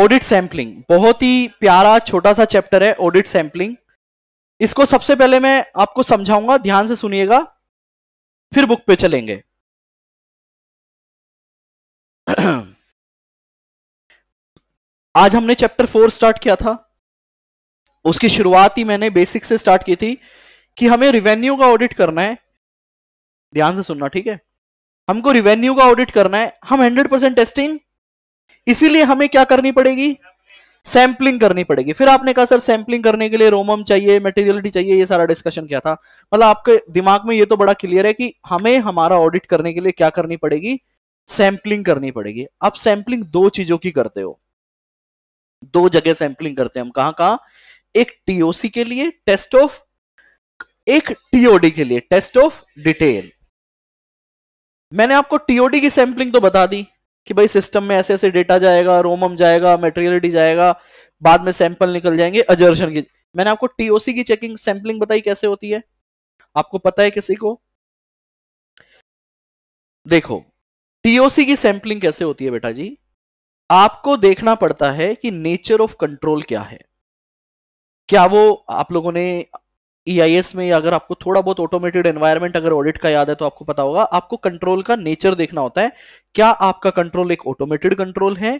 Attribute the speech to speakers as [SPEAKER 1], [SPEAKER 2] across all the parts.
[SPEAKER 1] Audit sampling बहुत ही प्यारा छोटा सा चैप्टर है ऑडिट सैम्पलिंग इसको सबसे पहले मैं आपको समझाऊंगा
[SPEAKER 2] ध्यान से सुनिएगा फिर बुक पे चलेंगे आज हमने चैप्टर फोर स्टार्ट किया
[SPEAKER 1] था उसकी शुरुआत ही मैंने बेसिक से स्टार्ट की थी कि हमें रिवेन्यू का ऑडिट करना है ध्यान से सुनना ठीक है हमको रिवेन्यू का ऑडिट करना है हम 100% टेस्टिंग इसीलिए हमें क्या करनी पड़ेगी सैंपलिंग करनी पड़ेगी फिर आपने कहा सर सैंपलिंग करने के लिए रोमम चाहिए मटेरियलिटी चाहिए ये सारा डिस्कशन किया था मतलब आपके दिमाग में ये तो बड़ा क्लियर है कि हमें हमारा ऑडिट करने के लिए क्या करनी पड़ेगी सैंपलिंग करनी पड़ेगी आप सैंपलिंग दो चीजों की करते हो दो जगह सैंपलिंग करते हैं हम कहा, कहा एक टीओसी के लिए टेस्ट ऑफ एक टीओडी के लिए टेस्ट ऑफ डिटेल मैंने आपको टीओडी की सैंपलिंग तो बता दी कि भाई सिस्टम में ऐसे ऐसे डेटा जाएगा रोमम जाएगा मेटेरियलिटी जाएगा बाद में सैंपल निकल जाएंगे अजर्शन की मैंने आपको टीओसी की चेकिंग सैंपलिंग बताई कैसे होती है आपको पता है किसी को देखो टीओसी की सैंपलिंग कैसे होती है बेटा जी आपको देखना पड़ता है कि नेचर ऑफ कंट्रोल क्या है क्या वो आप लोगों ने ई e में अगर आपको थोड़ा बहुत ऑटोमेटेड एनवायरमेंट अगर ऑडिट का याद है तो आपको पता होगा आपको कंट्रोल का नेचर देखना होता है क्या आपका कंट्रोल एक ऑटोमेटेड कंट्रोल है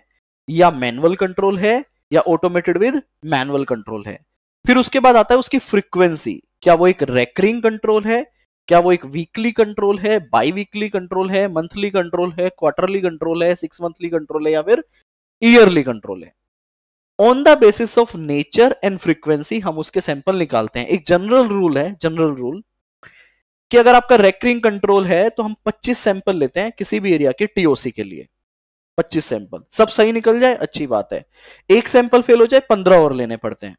[SPEAKER 1] या मैनुअल कंट्रोल है या ऑटोमेटेड विद मैनुअल कंट्रोल है फिर उसके बाद आता है उसकी फ्रीक्वेंसी क्या वो एक रेकरिंग कंट्रोल है क्या वो एक वीकली कंट्रोल है बाई वीकली कंट्रोल है मंथली कंट्रोल है क्वार्टरली कंट्रोल है सिक्स मंथली कंट्रोल है या फिर ईयरली कंट्रोल है on the basis of nature and frequency हम उसके सैंपल निकालते हैं एक जनरल रूल है जनरल रूल कि अगर आपका रेकरिंग कंट्रोल है तो हम 25 सैंपल लेते हैं किसी भी एरिया के टीओसी के लिए 25 सैंपल सब सही निकल जाए अच्छी बात है एक सैंपल फेल हो जाए 15 और लेने पड़ते हैं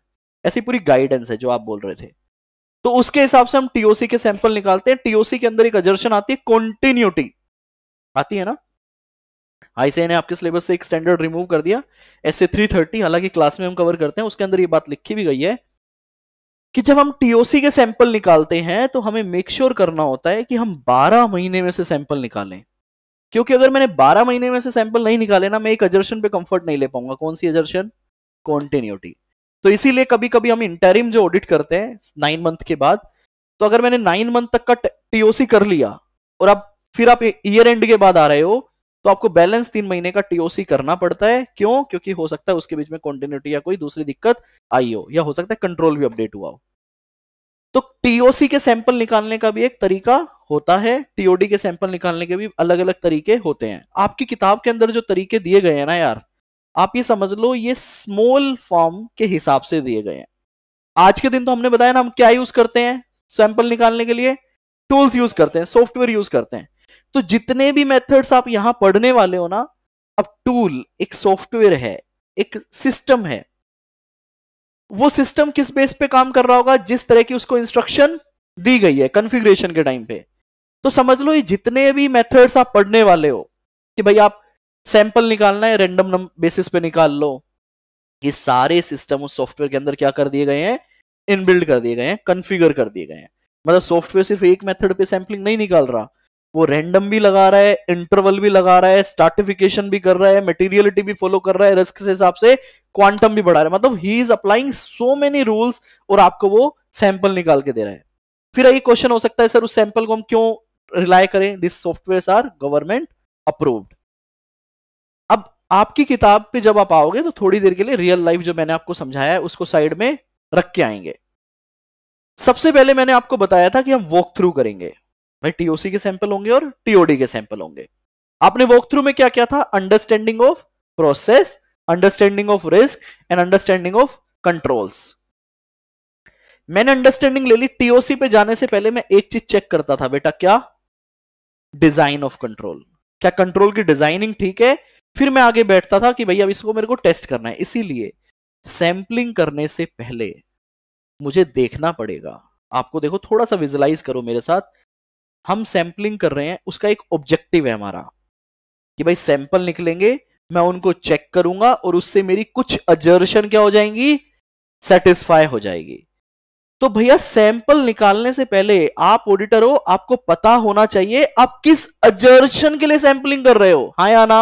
[SPEAKER 1] ऐसी पूरी गाइडेंस है जो आप बोल रहे थे तो उसके हिसाब से हम टीओसी के सैंपल निकालते हैं टीओसी के अंदर एक अजर्शन आती है कॉन्टिन्यूटी आती है ना आईसीए ने आपके सिलेबस से एक स्टैंडर्ड रिमूव कर दिया एस ए हालांकि क्लास में हम कवर करते हैं उसके अंदर ये बात लिखी भी गई है कि जब हम टीओसी के सैंपल निकालते हैं तो हमें मेक श्योर करना होता है कि हम 12 महीने में से सैंपल निकालें क्योंकि अगर मैंने 12 महीने में से सैंपल नहीं निकाले ना मैं एक अजर्शन पे कंफर्ट नहीं ले पाऊंगा कौन सी अजर्शन कॉन्टिन्यूटी तो इसीलिए कभी कभी हम इंटरिम जो ऑडिट करते हैं नाइन मंथ के बाद तो अगर मैंने नाइन मंथ तक का टीओसी कर लिया और आप फिर आप ईयर एंड के बाद आ रहे हो तो आपको बैलेंस तीन महीने का टीओसी करना पड़ता है क्यों क्योंकि हो सकता है उसके बीच में कॉन्टिन्यूटी या कोई दूसरी दिक्कत आई हो या हो सकता है कंट्रोल भी अपडेट हुआ हो तो टीओसी के सैंपल निकालने का भी एक तरीका होता है टीओडी के सैंपल निकालने के भी अलग अलग तरीके होते हैं आपकी किताब के अंदर जो तरीके दिए गए हैं ना यार आप ये समझ लो ये स्मॉल फॉर्म के हिसाब से दिए गए हैं आज के दिन तो हमने बताया ना हम क्या यूज करते हैं सैंपल निकालने के लिए टूल्स यूज करते हैं सॉफ्टवेयर यूज करते हैं तो जितने भी मेथड्स आप यहां पढ़ने वाले हो ना अब टूल एक सॉफ्टवेयर है एक सिस्टम है वो सिस्टम किस बेस पे काम कर रहा होगा जिस तरह की उसको इंस्ट्रक्शन दी गई है कॉन्फ़िगरेशन के टाइम पे तो समझ लो ये जितने भी मेथड्स आप पढ़ने वाले हो कि भाई आप सैंपल निकालना है रेंडम बेसिस पे निकाल लो ये सारे सिस्टम उस सॉफ्टवेयर के अंदर क्या कर दिए गए हैं इनबिल्ड कर दिए गए हैं कन्फिगर कर दिए गए हैं मतलब सॉफ्टवेयर सिर्फ एक मेथड पे सैंपलिंग नहीं निकाल रहा वो रैंडम भी लगा रहा है इंटरवल भी लगा रहा है स्टार्टिफिकेशन भी कर रहा है मटेरियलिटी भी फॉलो कर रहा है रिस्क से हिसाब से क्वांटम भी बढ़ा रहा है मतलब he is applying so many rules और आपको वो सैंपल निकाल के दे रहा है फिर ये क्वेश्चन हो सकता है सर उस सैंपल को हम क्यों रिलाय करें this software are government approved अब आपकी किताब पे जब आप आओगे तो थोड़ी देर के लिए रियल लाइफ जो मैंने आपको समझाया है उसको साइड में रख के आएंगे सबसे पहले मैंने आपको बताया था कि हम वॉक थ्रू करेंगे भाई टीओसी के सैंपल होंगे और टीओडी के सैंपल होंगे आपने वॉक थ्रू में क्या क्या था understanding of process understanding of risk and understanding of controls मैंने अंडरस्टैंडिंग ले ली टीओसी पे जाने से पहले मैं एक चीज चेक करता था बेटा क्या डिजाइन ऑफ कंट्रोल क्या कंट्रोल की डिजाइनिंग ठीक है फिर मैं आगे बैठता था कि भैया अब इसको मेरे को टेस्ट करना है इसीलिए सैंपलिंग करने से पहले मुझे देखना पड़ेगा आपको देखो थोड़ा सा विजुलाइज करो मेरे साथ हम सैंपलिंग कर रहे हैं उसका एक ऑब्जेक्टिव है हमारा कि भाई सैंपल निकलेंगे मैं उनको चेक करूंगा और उससे मेरी कुछ अजर्शन क्या हो जाएंगी सेटिस्फाई हो जाएगी तो भैया सैंपल निकालने से पहले आप ऑडिटर हो आपको पता होना चाहिए आप किस अजर्शन के लिए सैंपलिंग कर रहे हो हा या ना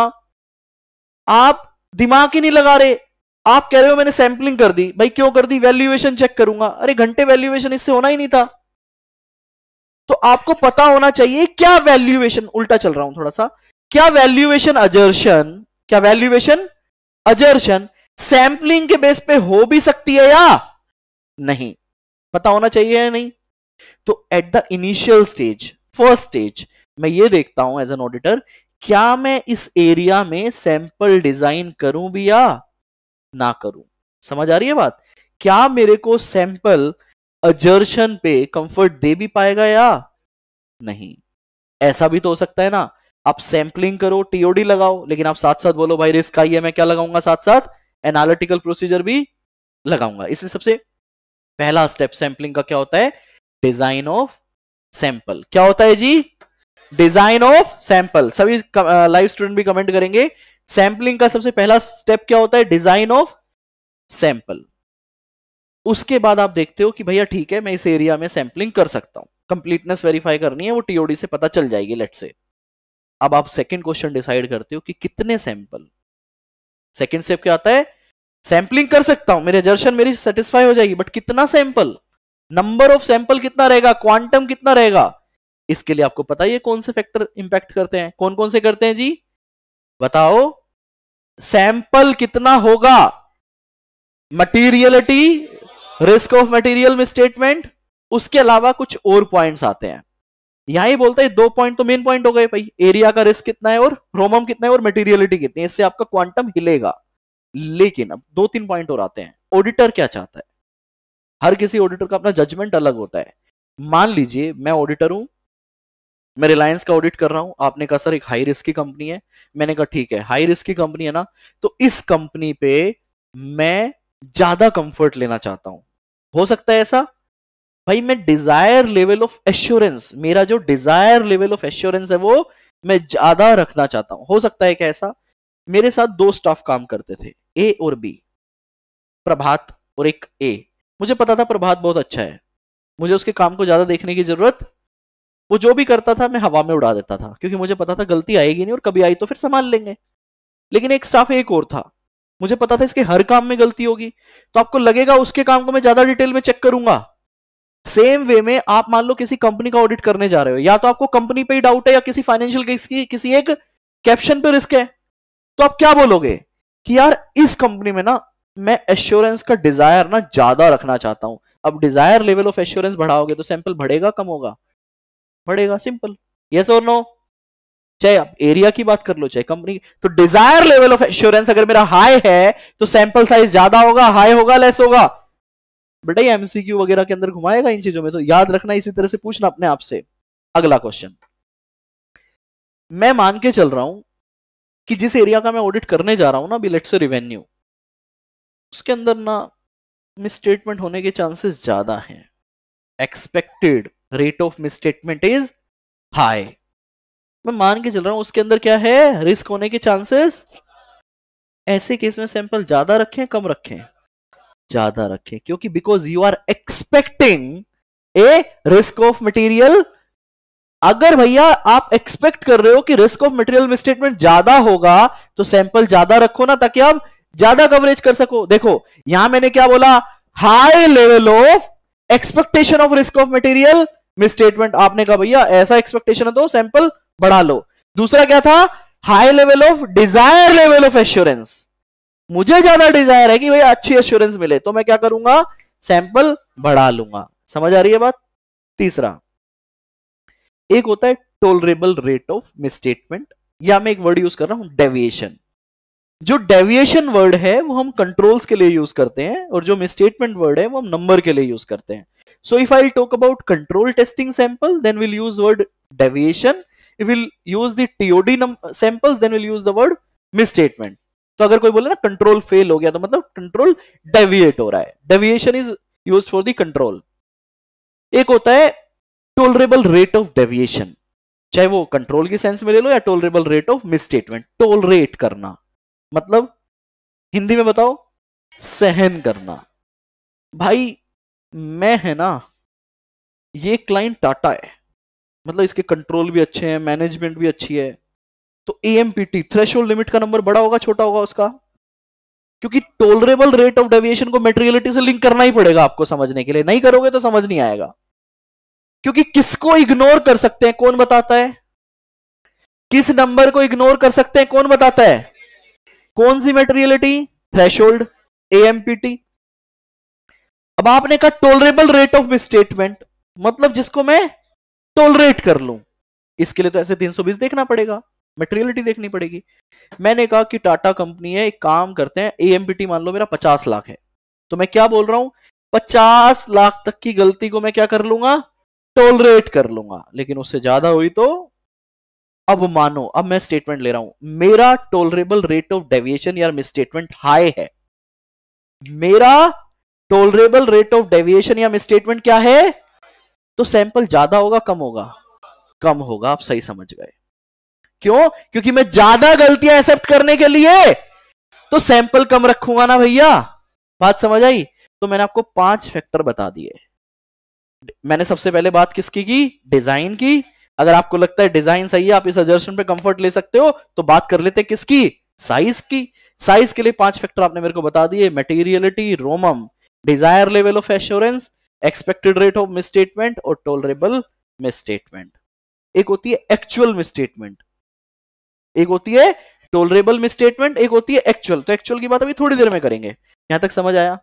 [SPEAKER 1] आप दिमाग ही नहीं लगा रहे आप कह रहे हो मैंने सैंपलिंग कर दी भाई क्यों कर दी वैल्यूएशन चेक करूंगा अरे घंटे वैल्यूएशन इससे होना ही नहीं था तो आपको पता होना चाहिए क्या वैल्यूएशन उल्टा चल रहा हूं थोड़ा सा क्या वैल्यूएशन अजर्शन क्या वैल्यूएशन अजर्शन सैंपलिंग के बेस पे हो भी सकती है या नहीं पता होना चाहिए या नहीं तो at the initial stage first stage मैं ये देखता हूं एज एन ऑडिटर क्या मैं इस एरिया में सैंपल डिजाइन करूं भी या ना करूं समझ आ रही है बात क्या मेरे को सैंपल sample अजर्शन पे कंफर्ट दे भी पाएगा या नहीं ऐसा भी तो हो सकता है ना आप सैंपलिंग करो टीओडी लगाओ लेकिन आप साथ साथ बोलो भाई रिस्क आई है मैं क्या लगाऊंगा साथ साथ एनालिटिकल प्रोसीजर भी लगाऊंगा इसलिए सबसे पहला स्टेप सैंपलिंग का क्या होता है डिजाइन ऑफ सैंपल क्या होता है जी डिजाइन ऑफ सैंपल सभी लाइव स्टूडेंट भी कमेंट करेंगे सैंपलिंग का सबसे पहला स्टेप क्या होता है डिजाइन ऑफ सैंपल उसके बाद आप देखते हो कि भैया ठीक है मैं इस एरिया में सैंपलिंग कर सकता हूं कंप्लीटनेस वेरीफाई करनी है वो टीओडी से पता चल जाएगी लेट से अब आप सेकेंड क्वेश्चन डिसाइड करते हो कि कितने सैंपल सेकंड स्टेप क्या आता है सैंपलिंग कर सकता हूं मेरे जर्शन मेरी सेटिस्फाई हो जाएगी बट कितना सैंपल नंबर ऑफ सैंपल कितना रहेगा क्वांटम कितना रहेगा इसके लिए आपको पता ही है कौन से फैक्टर इंपैक्ट करते हैं कौन कौन से करते हैं जी बताओ सैंपल कितना होगा materiality risk of material misstatement उसके अलावा कुछ और पॉइंट्स आते हैं यहां ही बोलते है दो पॉइंट तो मेन पॉइंट हो गए भाई एरिया का रिस्क कितना है और रोमम कितना है और मटेरियलिटी कितनी है इससे आपका क्वांटम हिलेगा लेकिन अब दो तीन पॉइंट और आते हैं ऑडिटर क्या चाहता है हर किसी ऑडिटर का अपना जजमेंट अलग होता है मान लीजिए मैं ऑडिटर हूं मैं रिलायंस का ऑडिट कर रहा हूं आपने कहा सर एक हाई रिस्क की कंपनी है मैंने कहा ठीक है हाई रिस्क की कंपनी है ना तो इस कंपनी पे मैं ज्यादा कंफर्ट लेना चाहता हूं हो सकता है ऐसा भाई मैं डिजायर लेवल ऑफ एश्योरेंस मेरा जो डिजायर लेवल ऑफ एश्योरेंस है वो मैं ज्यादा रखना चाहता हूं हो सकता है क्या ऐसा मेरे साथ दो स्टाफ काम करते थे ए और बी प्रभात और एक ए मुझे पता था प्रभात बहुत अच्छा है मुझे उसके काम को ज्यादा देखने की जरूरत वो जो भी करता था मैं हवा में उड़ा देता था क्योंकि मुझे पता था गलती आएगी नहीं और कभी आई तो फिर संभाल लेंगे लेकिन एक स्टाफ एक और था मुझे पता था इसके हर काम में गलती होगी तो आपको लगेगा उसके काम को मैं ज्यादा डिटेल में चेक करूंगा सेम वे में आप मान लो किसी कंपनी का ऑडिट करने जा रहे हो या तो आपको कंपनी पे ही डाउट है या किसी फाइनेंशियल केस की किसी एक कैप्शन पे रिस्क है तो आप क्या बोलोगे कि यार इस कंपनी में ना मैं एश्योरेंस का डिजायर ना ज्यादा रखना चाहता हूं अब डिजायर लेवल ऑफ एश्योरेंस बढ़ाओगे तो सैंपल बढ़ेगा कम होगा बढ़ेगा सिंपल यस और नो चाहे आप एरिया की बात कर लो चाहे कंपनी तो डिजायर लेवल ऑफ एश्योरेंस अगर मेरा हाई है तो सैंपल साइज ज्यादा होगा हाई होगा लेस होगा बेटा ये एमसीक्यू वगैरह के अंदर घुमाएगा इन चीजों में तो याद रखना इसी तरह से पूछना अपने आप से अगला क्वेश्चन मैं मान के चल रहा हूं कि जिस एरिया का मैं ऑडिट करने जा रहा हूं ना बिलेट से रिवेन्यू उसके अंदर ना मिसस्टेटमेंट होने के चांसेस ज्यादा हैं expected rate of misstatement is high मैं मान के चल रहा हूँ उसके अंदर क्या है रिस्क होने के चांसेस ऐसे केस में सैंपल ज्यादा रखें कम रखें ज्यादा रखें क्योंकि because you are expecting a risk of material अगर भैया आप एक्सपेक्ट कर रहे हो कि रिस्क ऑफ मटेरियल स्टेटमेंट ज्यादा होगा तो सैंपल ज्यादा रखो ना ताकि आप ज्यादा कवरेज कर सको देखो यहां मैंने क्या बोला high level of expectation of risk of material statement आपने कहा भैया ऐसा एक्सपेक्टेशन है तो सैंपल बढ़ा लो दूसरा क्या था high level of desire level of assurance मुझे ज्यादा डिजायर है कि भाई अच्छी एश्योरेंस मिले तो मैं क्या करूंगा सैंपल बढ़ा लूंगा समझ आ रही है बात तीसरा एक होता है टोलरेबल रेट ऑफ मिसस्टेटमेंट या मैं एक वर्ड यूज कर रहा हूं डेविएशन जो डेविएशन वर्ड है वो हम कंट्रोल्स के लिए यूज करते हैं और जो मिसस्टेटमेंट वर्ड है वो हम नंबर के लिए यूज करते हैं so if I talk about control testing sample then will use word deviation if we'll use the TOD num- samples, then we'll use the word misstatement. तो अगर कोई बोले ना कंट्रोल फेल हो गया तो मतलब कंट्रोल डेविएट हो रहा है deviation is use for the control एक होता है टोलरेबल रेट ऑफ डेविएशन चाहे वो कंट्रोल की सेंस में ले लो या tolerable rate of misstatement
[SPEAKER 2] tolerate करना मतलब हिंदी में बताओ सहन करना भाई मैं है ना ये क्लाइंट टाटा है
[SPEAKER 1] मतलब इसके कंट्रोल भी अच्छे हैं मैनेजमेंट भी अच्छी है तो A M P T thresh limit का नंबर बड़ा होगा छोटा होगा उसका क्योंकि टोलरेबल रेट ऑफ डेविएशन को मेटेरियलिटी से लिंक करना ही पड़ेगा आपको समझने के लिए नहीं करोगे तो समझ नहीं आएगा क्योंकि किसको इग्नोर कर सकते हैं कौन बताता है किस नंबर को इग्नोर कर सकते हैं कौन बताता है कौन सी मेटेरियलिटी थ्रेशोल्ड एएमपीटी अब आपने कहा टोलरेबल रेट ऑफ मिसस्टेटमेंट मतलब जिसको मैं टोलरेट कर लू इसके लिए तो ऐसे 320 देखना पड़ेगा मटेरियलिटी देखनी पड़ेगी मैंने कहा कि टाटा कंपनी है एक काम करते हैं एएमपीटी मान लो मेरा 50 लाख है तो मैं क्या बोल रहा हूं 50 लाख तक की गलती को मैं क्या कर लूंगा टोलरेट कर लूंगा लेकिन उससे ज्यादा हुई तो अब मानो अब मैं स्टेटमेंट ले रहा हूं मेरा टोलरेबल रेट ऑफ डेविएशन या मिसस्टेटमेंट हाई है मेरा टोलरेबल रेट ऑफ डेविएशन या मिसस्टेटमेंट क्या है तो सैंपल ज्यादा होगा कम होगा कम होगा आप सही समझ गए क्यों क्योंकि मैं ज्यादा गलतियां एक्सेप्ट करने के लिए तो सैंपल कम रखूंगा ना भैया बात समझ आई तो मैंने आपको पांच फैक्टर बता दिए मैंने सबसे पहले बात किसकी की डिजाइन की अगर आपको लगता है डिजाइन सही है आप इस सजेशन पे कंफर्ट ले सकते हो तो बात कर लेते किसकी साइज की साइज के लिए पांच फैक्टर आपने मेरे को बता दिए materiality ROMM desire level of assurance expected rate of misstatement और टोलरेबल मिसस्टेटमेंट एक होती है एक्चुअल मिसस्टेटमेंट एक होती है टोलरेबल मिसस्टेटमेंट एक होती है एक्चुअल तो एक्चुअल की बात अभी थोड़ी देर में करेंगे यहां तक समझ आया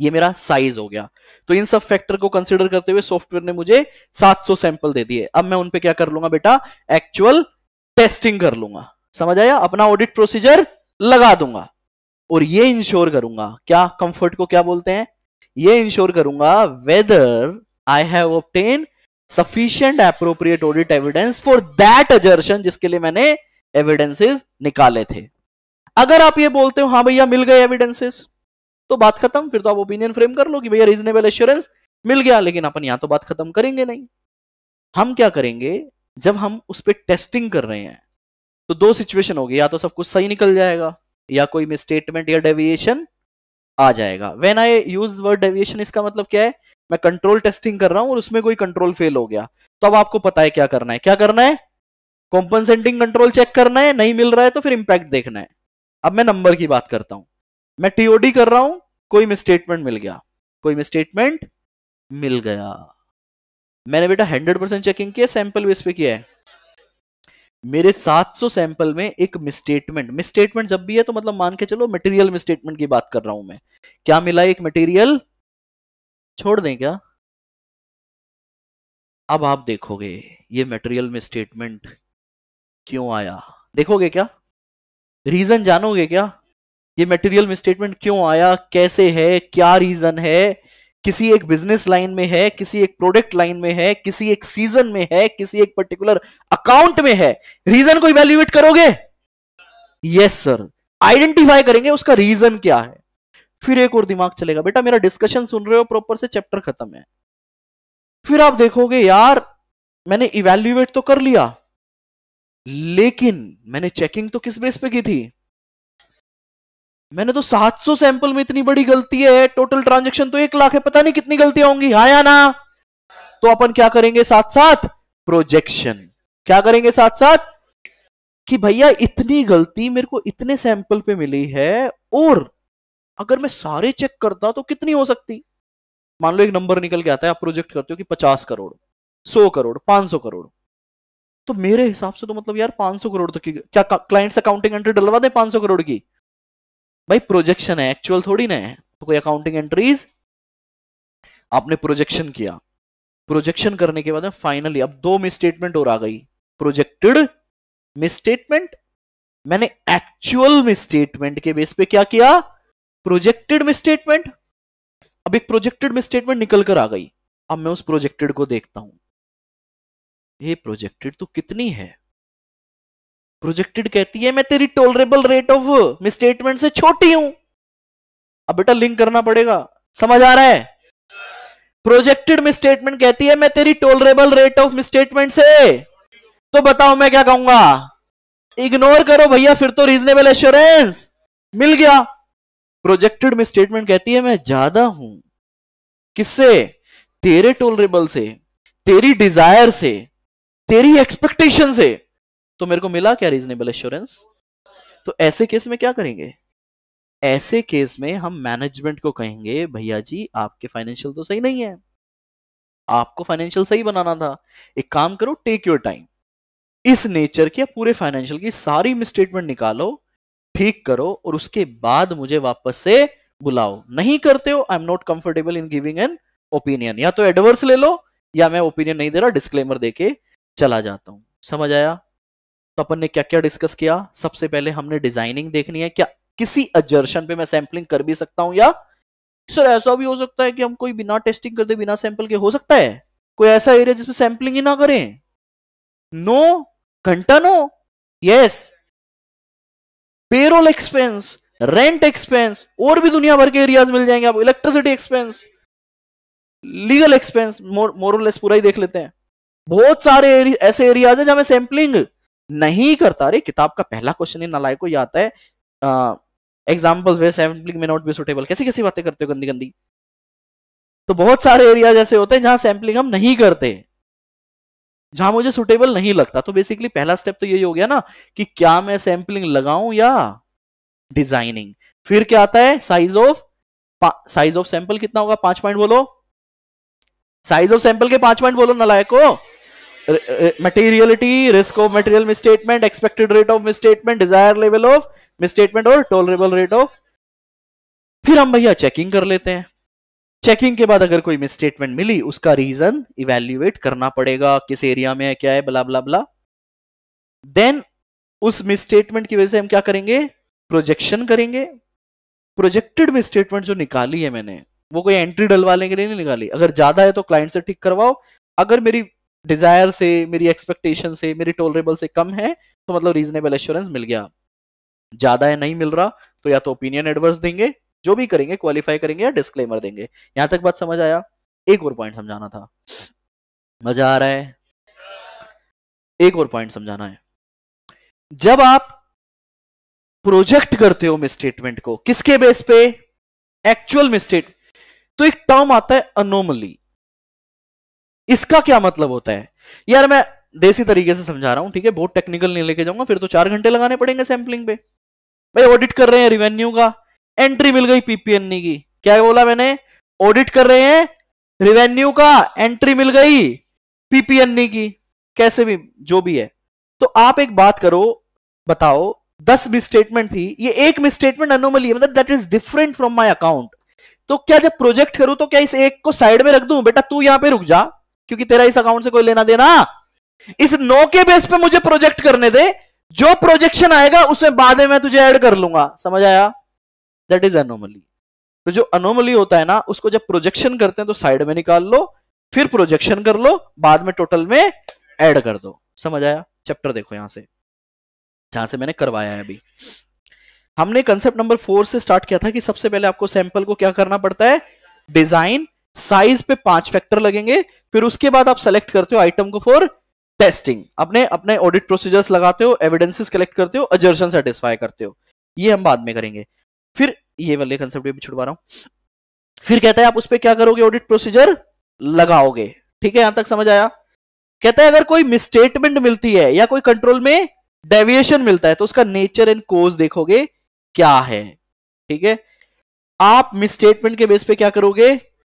[SPEAKER 1] ये मेरा साइज हो गया तो इन सब फैक्टर को कंसिडर करते हुए सॉफ्टवेयर ने मुझे 700 सैंपल दे दिए अब मैं उन पे क्या कर लूंगा बेटा एक्चुअल टेस्टिंग कर लूंगा समझ आया अपना ऑडिट प्रोसीजर लगा दूंगा और ये इंश्योर करूंगा क्या कंफर्ट को क्या बोलते हैं ये इंश्योर करूंगा whether I have obtain sufficient appropriate audit evidence for that assertion जिसके लिए मैंने एविडेंसेस निकाले थे अगर आप ये बोलते हो हाँ भैया मिल गए एविडेंसेस तो बात खत्म फिर तो आप ओपिनियन फ्रेम कर लो कि भैया रीजनेबल एश्योरेंस मिल गया लेकिन अपन यहां तो बात खत्म करेंगे नहीं हम क्या करेंगे जब हम उस पर टेस्टिंग कर रहे हैं तो दो सिचुएशन होगी या तो सब कुछ सही निकल जाएगा या कोई मिसस्टेटमेंट या डेविएशन आ जाएगा when I use word deviation इसका मतलब क्या है मैं कंट्रोल टेस्टिंग कर रहा हूं और उसमें कोई कंट्रोल फेल हो गया तो अब आपको पता है क्या करना है क्या करना है कॉम्पनसेंटिंग कंट्रोल चेक करना है नहीं मिल रहा है तो फिर इंपैक्ट देखना है अब मैं नंबर की बात करता हूं मैं टीओडी कर रहा हूं कोई मिसस्टेटमेंट मिल गया कोई मिसस्टेटमेंट मिल गया मैंने बेटा हंड्रेड परसेंट चेकिंग किया सैंपल बेस पे किया है मेरे 700 सैंपल में एक मिसस्टेटमेंट मिसस्टेटमेंट जब भी है तो मतलब मान के चलो मटेरियल मिसस्टेटमेंट की बात कर रहा हूं मैं क्या मिला एक
[SPEAKER 2] मटेरियल छोड़ दें क्या अब आप देखोगे ये मटेरियल मिसस्टेटमेंट क्यों आया देखोगे क्या
[SPEAKER 1] रीजन जानोगे क्या ये मटेरियल मिसस्टेटमेंट क्यों आया कैसे है क्या रीजन है किसी एक बिजनेस लाइन में है किसी एक प्रोडक्ट लाइन में है किसी एक सीजन में है किसी एक पर्टिकुलर अकाउंट में है रीजन को इवेल्युएट करोगे यस सर आइडेंटिफाई करेंगे उसका रीजन क्या है फिर एक और दिमाग चलेगा बेटा मेरा डिस्कशन सुन रहे हो प्रॉपर से चैप्टर खत्म है फिर आप देखोगे यार मैंने इवेल्युएट तो कर लिया लेकिन मैंने चेकिंग तो किस बेस पे की थी मैंने तो 700 सैंपल में इतनी बड़ी गलती है टोटल ट्रांजेक्शन तो एक लाख है पता नहीं कितनी गलतियां होंगी हाँ या ना तो अपन क्या करेंगे साथ साथ प्रोजेक्शन क्या करेंगे साथ साथ कि भैया इतनी गलती मेरे को इतने सैंपल पे मिली है और अगर मैं सारे चेक करता तो कितनी हो सकती मान लो एक नंबर निकल के आता है आप प्रोजेक्ट करते हो कि पचास करोड़ सौ करोड़ पांच सौ करोड़ तो मेरे हिसाब से तो मतलब यार 500 करोड़ तक की क्या क्लाइंट्स अकाउंटिंग एंट्री डलवा दें 500 करोड़ की भाई प्रोजेक्शन है एक्चुअल थोड़ी ना है तो कोई अकाउंटिंग एंट्रीज आपने प्रोजेक्शन किया प्रोजेक्शन करने के बाद में फाइनली अब दो मिसस्टेटमेंट और आ गई प्रोजेक्टेड मिसस्टेटमेंट मैंने एक्चुअल मिसस्टेटमेंट के बेस पे क्या किया प्रोजेक्टेड मिसस्टेटमेंट अब एक प्रोजेक्टेड मिसस्टेटमेंट निकल कर आ गई अब मैं उस प्रोजेक्टेड को देखता हूं ये प्रोजेक्टेड तो कितनी है प्रोजेक्टेड कहती है मैं तेरी टोलरेबल रेट ऑफ मिसस्टेटमेंट से छोटी हूं अब बेटा लिंक करना पड़ेगा समझ आ रहा है प्रोजेक्टेड मिसस्टेटमेंट कहती है मैं तेरी टोलरेबल रेट ऑफ मिसस्टेटमेंट से तो बताओ मैं क्या कहूंगा इग्नोर करो भैया फिर तो रीजनेबल एश्योरेंस मिल गया प्रोजेक्टेड में स्टेटमेंट कहती है मैं ज्यादा हूं किससे तेरे टोलरेबल से तेरी डिजायर से तेरी एक्सपेक्टेशन से तो मेरे को मिला क्या रीजनेबल एश्योरेंस तो ऐसे केस में क्या करेंगे ऐसे केस में हम मैनेजमेंट को कहेंगे भैया जी आपके फाइनेंशियल तो सही नहीं है आपको फाइनेंशियल सही बनाना था एक काम करो टेक योर टाइम इस नेचर के पूरे फाइनेंशियल की सारी मिसस्टेटमेंट निकालो ठीक करो और उसके बाद मुझे वापस से बुलाओ नहीं करते हो I am not comfortable in giving an opinion या तो एडवर्स ले लो या मैं ओपिनियन नहीं दे रहा डिस्क्लेमर देके चला जाता हूं समझ आया तो अपन ने क्या क्या डिस्कस किया सबसे पहले हमने डिजाइनिंग देखनी है क्या किसी अजर्शन पे मैं सैंपलिंग कर भी सकता हूं या सर ऐसा भी हो सकता है कि हम कोई बिना टेस्टिंग कर दे बिना सैंपल के हो सकता है कोई ऐसा एरिया जिसमें सैंपलिंग ही ना करें नो घंटा no yes payroll expense rent expense और भी दुनिया भर के एरियाज मिल जाएंगे आप इलेक्ट्रिसिटी एक्सपेंस लीगल एक्सपेंस मोरलेस पूरा ही देख लेते हैं बहुत सारे एरि, ऐसे एरियाज है जहां सैंपलिंग नहीं करता अरे किताब का पहला क्वेश्चन ही नलायक को आता है example where sampling may not be suitable कैसी कैसी बातें करते हो गंदी गंदी तो बहुत सारे एरिया ऐसे होते हैं जहां सैम्पलिंग हम नहीं करते जहां मुझे सुटेबल नहीं लगता तो बेसिकली पहला स्टेप तो यही हो गया ना कि क्या मैं सैम्पलिंग लगाऊं या डिजाइनिंग फिर क्या आता है size of size of sample कितना होगा पांच पॉइंट बोलो साइज ऑफ सैंपल के पांच पॉइंट बोलो नलायक को materiality risk of material misstatement expected rate of misstatement desire level of misstatement और टॉलरेबल रेट ऑफ फिर हम भैया चेकिंग कर लेते हैं चेकिंग के बाद अगर कोई मिसस्टेटमेंट मिली उसका रीजन इवेल्यूएट करना पड़ेगा किस एरिया में है क्या है बला बला बला देन उस मिसस्टेटमेंट की वजह से हम क्या करेंगे प्रोजेक्शन करेंगे प्रोजेक्टेड मिसस्टेटमेंट जो निकाली है मैंने वो कोई एंट्री डलवाने के लिए नहीं निकाली अगर ज्यादा है तो क्लाइंट से ठीक करवाओ अगर मेरी डिजायर से मेरी एक्सपेक्टेशन से मेरी टोलरेबल से कम है तो मतलब रीजनेबल एश्योरेंस मिल गया ज्यादा है नहीं मिल रहा तो या तो ओपिनियन एडवर्स देंगे जो भी करेंगे क्वालिफाई करेंगे या डिस्क्लेमर देंगे यहां तक बात समझ आया एक और पॉइंट समझाना था मजा आ रहा है एक और पॉइंट समझाना है जब आप प्रोजेक्ट करते हो मिसस्टेटमेंट को किसके बेस पे एक्चुअल मिस्टेट तो एक टर्म आता है अनोमली इसका क्या मतलब होता है यार मैं देसी तरीके से समझा रहा हूं ठीक है बहुत टेक्निकल नहीं लेके जाऊंगा फिर तो चार घंटे लगाने पड़ेंगे सैम्पलिंग पे भाई ऑडिट कर रहे हैं रिवेन्यू का एंट्री मिल गई पीपीएन e की क्या बोला मैंने ऑडिट कर रहे हैं रिवेन्यू का एंट्री मिल गई पीपीएन e की कैसे भी जो भी है तो आप एक बात करो बताओ दस मिसस्टेटमेंट थी ये एक मिसस्टेटमेंट अनोमली है मतलब that is different from my account तो क्या जब प्रोजेक्ट करूं तो क्या इस एक को साइड में रख दूं बेटा तू यहां पे रुक जा क्योंकि तेरा इस अकाउंट से कोई लेना देना इस नो के बेस पे मुझे प्रोजेक्ट करने दे जो प्रोजेक्शन आएगा उसमें बाद में तुझे ऐड कर लूंगा समझ आया दैट इज अनोमली तो जो अनोमली होता है ना उसको जब प्रोजेक्शन करते हैं तो साइड में निकाल लो फिर प्रोजेक्शन कर लो बाद में टोटल में ऐड कर दो समझ आया चैप्टर देखो यहां से जहां से मैंने करवाया है अभी हमने कंसेप्ट नंबर फोर से स्टार्ट किया था कि सबसे पहले आपको सैंपल को क्या करना पड़ता है डिजाइन साइज पे पांच फैक्टर लगेंगे फिर उसके बाद आप सेलेक्ट करते हो आइटम को फॉर टेस्टिंग अपने अपने ऑडिट प्रोसीजर्स लगाते हो एविडेंसेस कलेक्ट करते हो अजर्शन सेटिस्फाई करते हो ये हम बाद में करेंगे फिर ये वाले कंसेप्ट भी छुड़वा रहा हूं फिर कहता है आप उस पर क्या करोगे ऑडिट प्रोसीजर लगाओगे ठीक है यहां तक समझ आया कहता है अगर कोई मिसस्टेटमेंट मिलती है या कोई कंट्रोल में डेविएशन मिलता है तो उसका नेचर एंड कोज देखोगे क्या है ठीक है आप मिसस्टेटमेंट के बेस पे क्या करोगे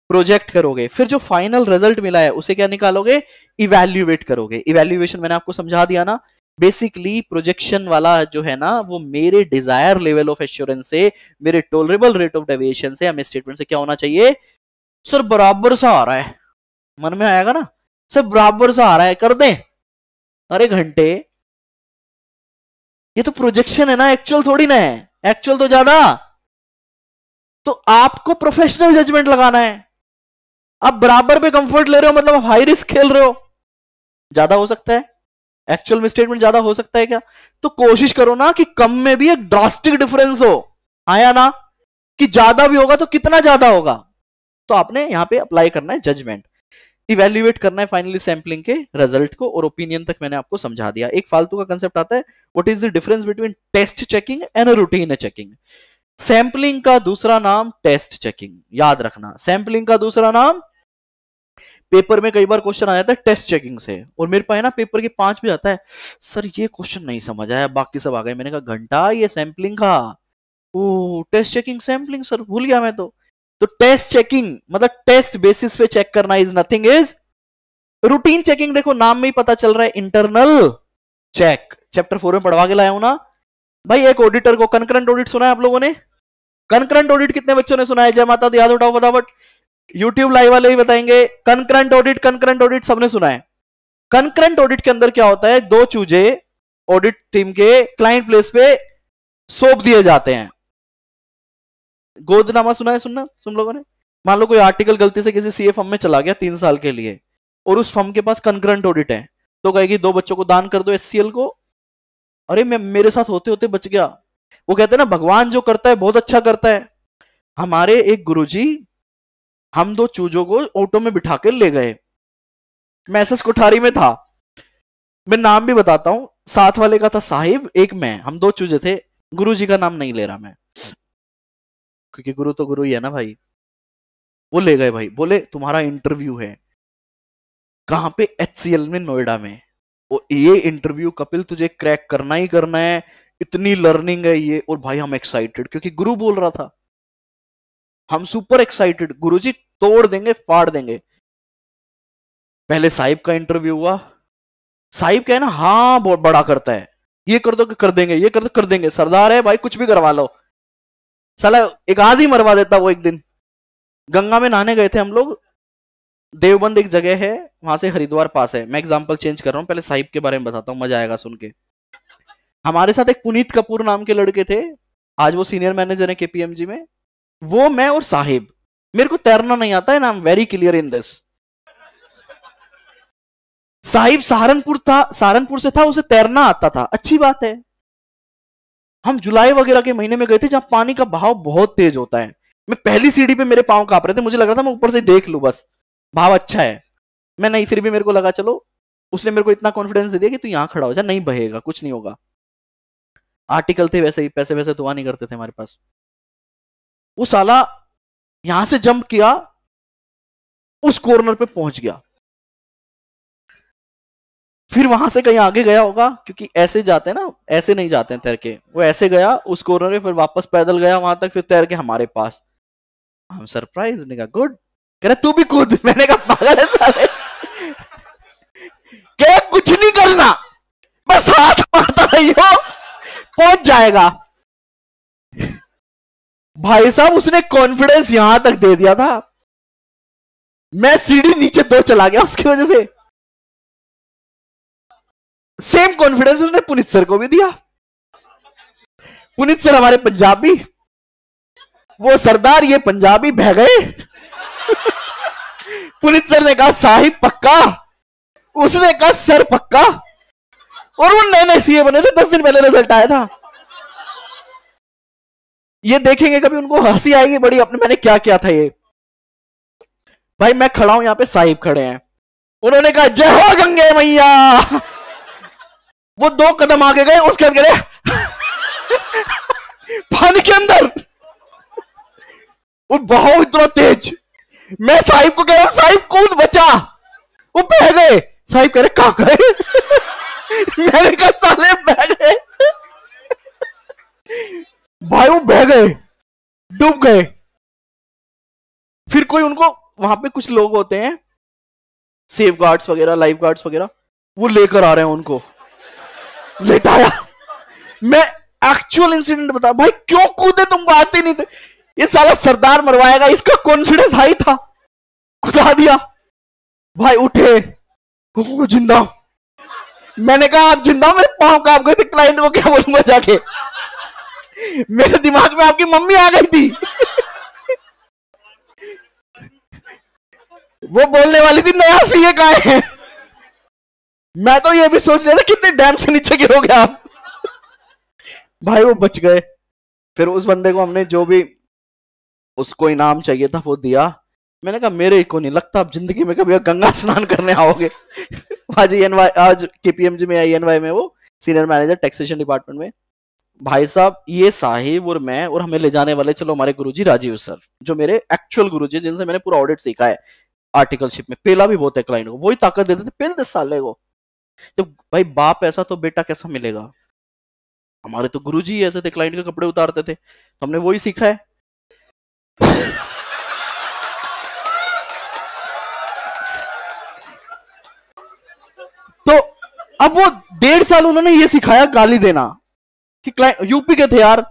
[SPEAKER 1] प्रोजेक्ट करोगे फिर जो फाइनल रिजल्ट मिला है उसे क्या निकालोगे इवेल्युएट करोगे इवेल्युएशन मैंने आपको समझा दिया ना बेसिकली प्रोजेक्शन वाला जो है ना वो मेरे डिजायर लेवल ऑफ एश्योरेंस से मेरे टोलरेबल रेट ऑफ डेविएशन से हमें स्टेटमेंट से क्या होना
[SPEAKER 2] चाहिए सर बराबर सा आ रहा है मन में आएगा ना सर बराबर सा आ रहा है कर दें अरे घंटे ये तो प्रोजेक्शन है ना एक्चुअल थोड़ी ना है एक्चुअल तो ज्यादा तो आपको प्रोफेशनल
[SPEAKER 1] जजमेंट लगाना है आप बराबर पे कंफर्ट ले रहे हो मतलब आप हाई रिस्क खेल रहे हो ज्यादा हो सकता है एक्चुअल में स्टेटमेंट ज्यादा हो सकता है क्या तो कोशिश करो ना कि कम में भी एक ड्रास्टिक डिफरेंस हो आया हाँ ना कि ज्यादा भी होगा तो कितना ज्यादा होगा तो आपने यहां पे अप्लाई करना है जजमेंट इवेल्युएट करना है फाइनली सैम्पलिंग के रिजल्ट को और ओपिनियन तक मैंने आपको समझा दिया एक फालतू का कंसेप्ट आता है what is the difference between test checking and routine checking sampling का दूसरा नाम टेस्ट चेकिंग याद रखना सैंपलिंग का दूसरा नाम पेपर में कई बार क्वेश्चन आ जाता है टेस्ट चेकिंग से और मेरे पास है ना पेपर के पांच भी जाता है सर ये क्वेश्चन नहीं समझ आया बाकी सब आ गए मैंने कहा घंटा ये सैम्पलिंग का ओ टेस्ट चेकिंग सैम्पलिंग सर भूल गया मैं तो तो टेस्ट चेकिंग मतलब टेस्ट बेसिस पे चेक करना is nothing is routine checking देखो नाम में ही पता चल रहा है इंटरनल चेक चैप्टर फोर में पढ़वा के लाया हूं ना भाई एक ऑडिटर को कंकरेंट ऑडिट सुना है आप लोगों ने कंकरेंट ऑडिट कितने बच्चों ने सुना है जय माता दी याद उठाओ फटाफट YouTube लाइव वाले ही बताएंगे कनकरंट ऑडिट कनकरंट ऑडिट सबने सुना है कनकरंट ऑडिट के अंदर क्या होता है दो चूजे ऑडिट टीम के क्लाइंट प्लेस पे सौंप दिए जाते हैं गोदनामा सुना है सुनना सुन लोगों ने मान लो कोई आर्टिकल गलती से किसी सीए फर्म में चला गया तीन साल के लिए और उस फर्म के पास कनकरंट ऑडिट है तो कहेगी दो बच्चों को दान कर दो एस को अरे मैं मेरे साथ होते होते बच गया वो कहते हैं ना भगवान जो करता है बहुत अच्छा करता है हमारे एक गुरुजी हम दो चूजों को ऑटो में बिठा कर ले गए मैं एस कोठारी में था मैं नाम भी बताता हूं साथ वाले का था साहिब एक मैं हम दो चूजे थे
[SPEAKER 2] गुरु जी का नाम नहीं ले रहा मैं क्योंकि गुरु तो गुरु ही है ना भाई वो ले गए भाई बोले तुम्हारा इंटरव्यू है कहां पे एच में
[SPEAKER 1] नोएडा में वो ये इंटरव्यू कपिल तुझे क्रैक करना ही करना है इतनी लर्निंग है ये और भाई हम एक्साइटेड क्योंकि गुरु बोल रहा था हम सुपर एक्साइटेड गुरुजी तोड़ देंगे फाड़ देंगे पहले साहिब का इंटरव्यू हुआ साहिब ना हाँ बड़ा करता है ये कर दो कर देंगे ये कर दो कर देंगे सरदार है भाई कुछ भी करवा लो साला एक आधी मरवा देता वो एक दिन गंगा में नहाने गए थे हम लोग देवबंद एक जगह है वहां से हरिद्वार पास है मैं एग्जाम्पल चेंज कर रहा हूँ पहले साहिब के बारे में बताता हूँ मजा आएगा सुन के हमारे साथ एक पुनीत कपूर नाम के लड़के थे आज वो सीनियर मैनेजर है केपीएमजी में वो मैं और साहिब मेरे को तैरना नहीं आता है I am very clear in this साहिब सहारनपुर था सहारनपुर से था उसे तैरना आता था अच्छी बात है हम जुलाई वगैरह के महीने में गए थे जहां पानी का बहाव बहुत तेज होता है मैं पहली सीढ़ी पे मेरे पांव कांप रहे थे मुझे लग रहा था मैं ऊपर से देख लू बस भाव अच्छा है मैं नहीं फिर भी मेरे को लगा चलो उसने मेरे को इतना कॉन्फिडेंस दे दिया कि तू यहां खड़ा हो जा नहीं बहेगा कुछ नहीं होगा आर्टिकल थे वैसे
[SPEAKER 2] ही पैसे वैसे दुआ नहीं करते थे हमारे पास वो साला यहां से जंप किया उस कॉर्नर पे पहुंच गया फिर वहां से कहीं आगे गया होगा क्योंकि ऐसे जाते हैं ना ऐसे नहीं जाते हैं तैर के वो ऐसे
[SPEAKER 1] गया उस कॉर्नर में फिर वापस पैदल गया वहां तक फिर तैर के हमारे पास हम सरप्राइज ने कहा गुड कह रहे तू भी कूद मैंने कहा पागल है कुछ नहीं करना बस हाथ मारता हो
[SPEAKER 2] पहुंच जाएगा भाई साहब उसने कॉन्फिडेंस यहां तक दे दिया था मैं सीढ़ी नीचे दो चला गया उसकी वजह से सेम कॉन्फिडेंस उसने पुनित सर को भी दिया पुनित सर हमारे पंजाबी वो सरदार ये पंजाबी बह गए
[SPEAKER 1] पुनित सर ने कहा साहिब पक्का उसने कहा सर पक्का और वो नए नए सीए बने थे दस दिन पहले रिजल्ट आया था ये देखेंगे कभी उनको हंसी आएगी बड़ी अपने मैंने क्या किया था ये भाई मैं खड़ा हूं यहाँ पे साहिब खड़े हैं उन्होंने कहा जय हो गंगे मैया वो दो कदम आगे गए उसके बाद गए पानी के अंदर वो बहुत इतना तेज मैं साहिब को कह रहा हूं साहिब कूद बचा वो बह गए साहिब कह रहे कहा
[SPEAKER 2] गए मैंने कहा साले बह गए भाई वो बह गए डूब गए
[SPEAKER 1] फिर कोई उनको वहां पे कुछ लोग होते हैं सेफ गार्ड्स वगैरह लाइफ गार्ड्स वगैरह वो लेकर आ रहे हैं उनको लेटाया मैं एक्चुअल इंसिडेंट बता भाई क्यों कूदे तुमको आते नहीं थे ये साला सरदार मरवाएगा इसका कॉन्फिडेंस
[SPEAKER 2] हाई था कुदा दिया भाई उठे जिंदा मैंने कहा आप जिंदा मेरे पांव कांप गए थे क्लाइंट को क्या बोलूंगा जाके
[SPEAKER 1] मेरे दिमाग में आपकी मम्मी आ गई थी वो बोलने वाली थी नया सीए का है मैं तो ये भी सोच रहा था कितने डैम से नीचे गिरोगे आप भाई वो बच गए फिर उस बंदे को हमने जो भी उसको इनाम चाहिए था वो दिया मैंने कहा मेरे को नहीं लगता आप जिंदगी में कभी गंगा स्नान करने आओगे आज एन e आज केपीएमजी में आई एन e में वो सीनियर मैनेजर टैक्सेशन डिपार्टमेंट में भाई साहब ये साहिब और मैं और हमें ले जाने वाले चलो हमारे गुरुजी राजीव सर जो मेरे एक्चुअल गुरुजी जिनसे मैंने पूरा ऑडिट सीखा है आर्टिकलशिप में पेला भी बहुत है क्लाइंट को वही ताकत देते थे पेल दस साले को जब भाई बाप ऐसा तो बेटा कैसा मिलेगा हमारे तो गुरु जी ऐसे थे क्लाइंट के कपड़े उतारते थे तो हमने वही सीखा है तो अब वो डेढ़ साल उन्होंने ये सिखाया गाली देना कि यूपी के थे यार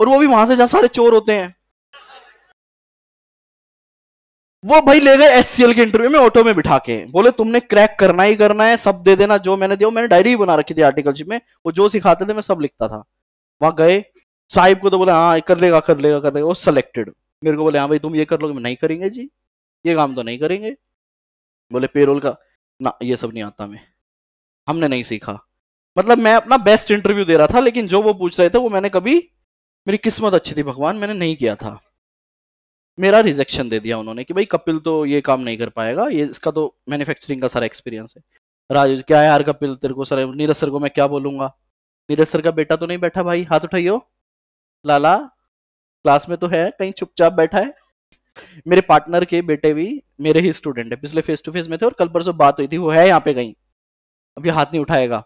[SPEAKER 1] और वो भी वहां से जहां सारे चोर होते हैं वो भाई ले गए एस के इंटरव्यू में ऑटो में बिठा के बोले तुमने क्रैक करना ही करना है सब दे देना जो मैंने दिया मैंने डायरी बना रखी थी आर्टिकलशिप में वो जो सिखाते थे मैं सब लिखता था वहां गए साहिब को तो बोले हाँ कर लेगा कर लेगा कर लेगा वो सिलेक्टेड मेरे को बोले हाँ भाई तुम ये कर लोगे नहीं करेंगे जी ये काम तो नहीं करेंगे बोले पेरोल का ना ये सब नहीं आता मैं हमने नहीं सीखा मतलब मैं अपना बेस्ट इंटरव्यू दे रहा था लेकिन जो वो पूछ रहे थे वो मैंने कभी मेरी किस्मत अच्छी थी भगवान मैंने नहीं किया था मेरा रिजेक्शन दे दिया उन्होंने कि भाई कपिल तो ये काम नहीं कर पाएगा ये इसका तो मैन्युफैक्चरिंग का सारा एक्सपीरियंस है राजू क्या यार कपिल तेरे को सर नीरज सर को मैं क्या बोलूंगा नीरज सर का बेटा तो नहीं बैठा भाई हाथ उठाइयो लाला क्लास में तो है कहीं चुपचाप बैठा है मेरे पार्टनर के बेटे भी मेरे ही स्टूडेंट है पिछले फेस टू फेस में थे और कल परसों बात हुई थी वो है यहाँ पे कहीं अभी हाथ नहीं उठाएगा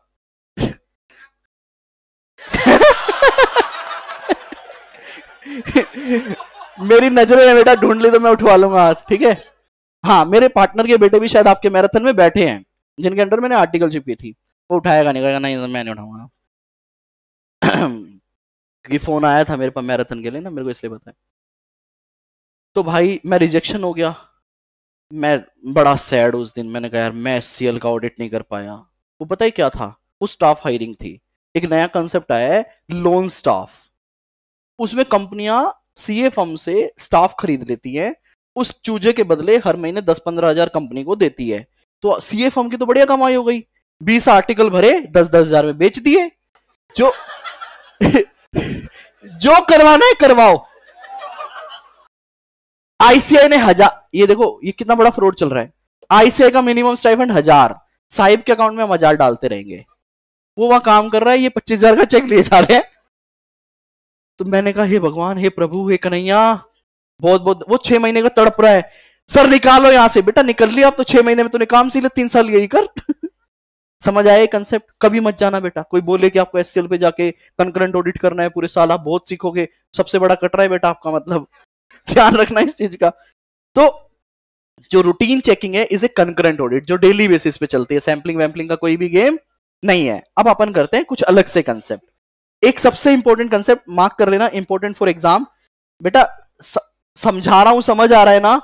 [SPEAKER 1] मेरी नजरें है बेटा ढूंढ ली तो मैं उठवा लूंगा ठीक है हाँ मेरे पार्टनर के बेटे भी शायद आपके मैराथन में बैठे हैं जिनके अंडर मैंने आर्टिकल शिप की थी वो उठाएगा नहीं कहेगा नहीं तो मैं नहीं उठाऊंगा क्योंकि फोन आया था मेरे पास मैराथन के लिए ना मेरे को इसलिए बताया तो भाई मैं रिजेक्शन हो गया मैं बड़ा सैड उस दिन मैंने कहा यार मैं एस का ऑडिट नहीं कर पाया वो पता ही क्या था वो स्टाफ हायरिंग थी एक नया कंसेप्ट आया है लोन स्टाफ उसमें कंपनियां सीए फर्म से स्टाफ खरीद लेती हैं उस चूजे के बदले हर महीने दस पंद्रह हजार कंपनी को देती है तो सीए फर्म की तो बढ़िया कमाई हो गई बीस आर्टिकल भरे दस दस हजार में बेच दिए जो जो करवाना है करवाओ आईसीआई ने हजार ये देखो ये कितना बड़ा फ्रॉड चल रहा है आईसीआई का मिनिमम स्टाइफंड हजार साहिब के अकाउंट में हम हजार डालते रहेंगे वो वहां काम कर रहा है ये पच्चीस हजार का चेक लिए जा रहे हैं तो मैंने कहा हे भगवान हे प्रभु हे कन्हैया बहुत बहुत वो छह महीने का तड़प रहा है सर निकालो यहां से बेटा निकल लिया अब तो छह महीने में तूने काम सी लिया तीन साल यही कर समझ आया कंसेप्ट कभी मत जाना बेटा कोई बोले कि आपको एस पे जाके कंकरेंट ऑडिट करना है पूरे साल आप बहुत सीखोगे सबसे बड़ा कटरा है बेटा आपका मतलब ध्यान रखना इस चीज का तो जो रूटीन चेकिंग है इज ए कंकरेंट ऑडिट जो डेली बेसिस पे चलती है सैम्पलिंग वैम्पलिंग का कोई भी गेम नहीं है अब अपन करते हैं कुछ अलग से कंसेप्ट एक सबसे इंपॉर्टेंट कंसेप्ट मार्क कर लेना इंपॉर्टेंट फॉर एग्जाम बेटा समझा रहा हूं समझ आ रहा है ना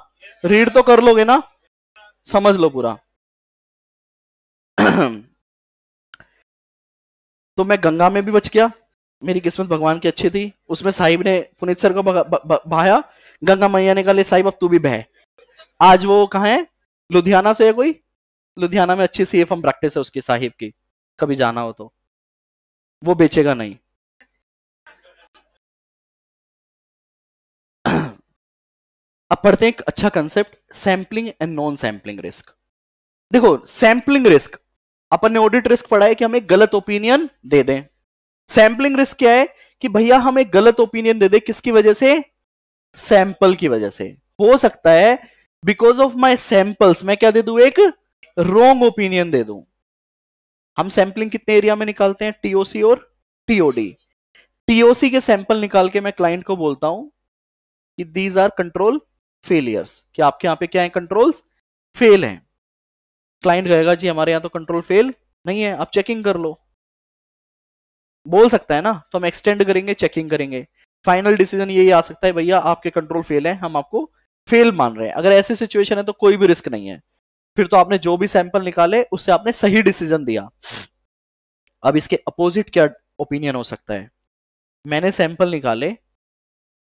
[SPEAKER 2] रीड तो कर लोगे ना समझ लो पूरा तो मैं गंगा में भी बच गया मेरी किस्मत भगवान की
[SPEAKER 1] अच्छी थी उसमें साहिब ने पुनित सर को बहाया गंगा मैया ने कहा साहिब अब तू भी बह आज वो कहा है लुधियाना से है कोई लुधियाना में अच्छी सी एफ हम प्रैक्टिस है उसकी
[SPEAKER 2] साहिब की कभी जाना हो तो वो बेचेगा नहीं अब पढ़ते हैं एक अच्छा concept sampling and non sampling risk देखो सैंपलिंग रिस्क
[SPEAKER 1] अपन ने ऑडिट रिस्क पढ़ा है कि हम एक गलत ओपिनियन दे दें सैंपलिंग रिस्क क्या है कि भैया हम एक गलत ओपिनियन दे दें किसकी वजह से सैंपल की वजह से हो सकता है बिकॉज ऑफ माई सैंपल्स मैं क्या दे दू एक रॉन्ग ओपिनियन दे दू हम सैंपलिंग कितने एरिया में निकालते हैं टीओसी और टीओडी टीओसी के सैंपल निकाल के मैं क्लाइंट को बोलता हूं कि दीज आर कंट्रोल फेलियर्स कि आपके यहाँ पे क्या है कंट्रोल्स फेल हैं क्लाइंट कहेगा जी हमारे यहाँ तो कंट्रोल फेल नहीं है आप चेकिंग कर लो बोल सकता है ना तो हम एक्सटेंड करेंगे चेकिंग करेंगे फाइनल डिसीजन यही आ सकता है भैया आपके कंट्रोल फेल है हम आपको फेल मान रहे हैं अगर ऐसी सिचुएशन है तो कोई भी रिस्क नहीं है फिर तो आपने जो भी सैंपल निकाले उससे आपने सही डिसीजन दिया अब इसके अपोजिट क्या ओपिनियन हो सकता है मैंने सैंपल निकाले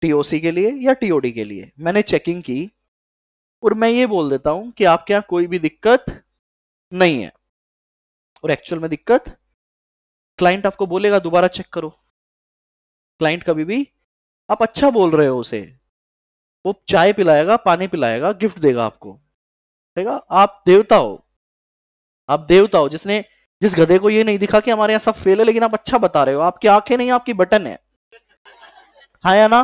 [SPEAKER 1] टीओसी के लिए या टीओडी के लिए मैंने चेकिंग की और मैं ये बोल देता हूं कि आपके यहां कोई भी दिक्कत नहीं है और एक्चुअल में दिक्कत क्लाइंट आपको बोलेगा दोबारा चेक करो क्लाइंट कभी भी आप अच्छा बोल रहे हो उसे वो चाय पिलाएगा पानी पिलाएगा गिफ्ट देगा आपको ठीक है आप देवता हो आप देवता हो जिसने जिस गधे को ये नहीं दिखा कि हमारे यहां सब फेल है लेकिन आप अच्छा बता रहे हो आपकी आंखें नहीं आपकी बटन है हाँ या ना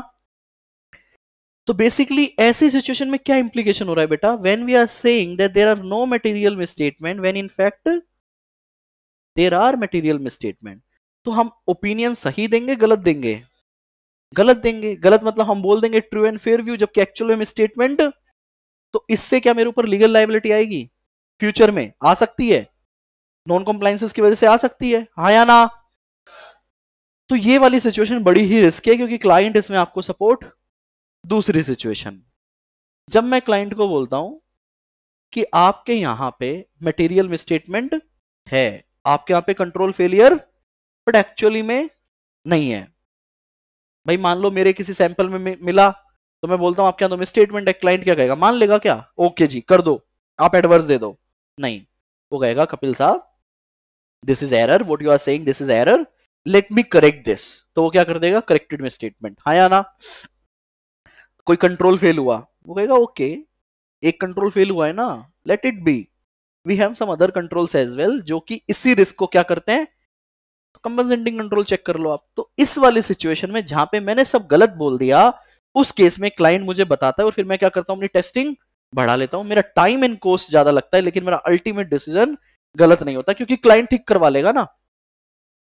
[SPEAKER 1] तो बेसिकली ऐसी सिचुएशन में क्या इंप्लीकेशन हो रहा है बेटा when we are saying that there are no material misstatement when in fact there are material misstatement तो हम ओपिनियन सही देंगे गलत देंगे गलत देंगे गलत मतलब हम बोल देंगे ट्रू एंड फेयर व्यू जबकि एक्चुअल में स्टेटमेंट तो इससे क्या मेरे ऊपर लीगल लाइबिलिटी आएगी फ्यूचर में आ सकती है नॉन कॉम्प्लाइंसेस की वजह से आ सकती है हाँ या ना तो ये वाली सिचुएशन बड़ी ही रिस्की है क्योंकि क्लाइंट इसमें आपको सपोर्ट दूसरी सिचुएशन जब मैं क्लाइंट को बोलता हूं कि आपके यहां पे मटेरियल मिसस्टेटमेंट है आपके यहां पे कंट्रोल फेलियर बट एक्चुअली में नहीं है भाई मान लो मेरे किसी सैंपल में मिला तो मैं बोलता हूं आपके यहां तो मिसस्टेटमेंट है क्लाइंट क्या कहेगा मान लेगा क्या ओके जी कर दो आप एडवर्स दे दो नहीं वो कहेगा कपिल साहब this is error what you are saying this is error let me correct this तो वो क्या कर देगा करेक्टेड मिसस्टेटमेंट हाँ या ना कोई कंट्रोल फेल हुआ वो कहेगा ओके okay, एक कंट्रोल फेल हुआ है ना let it be we have some other controls as well जो कि इसी रिस्क को क्या करते हैं कंपनसेटिंग कंट्रोल चेक कर लो आप तो इस वाली सिचुएशन में जहां पे मैंने सब गलत बोल दिया उस केस में क्लाइंट मुझे बताता है और फिर मैं क्या करता हूँ अपनी टेस्टिंग बढ़ा लेता हूँ मेरा टाइम एंड कॉस्ट ज्यादा लगता है लेकिन मेरा अल्टीमेट डिसीजन गलत नहीं होता क्योंकि क्लाइंट ठीक करवा लेगा ना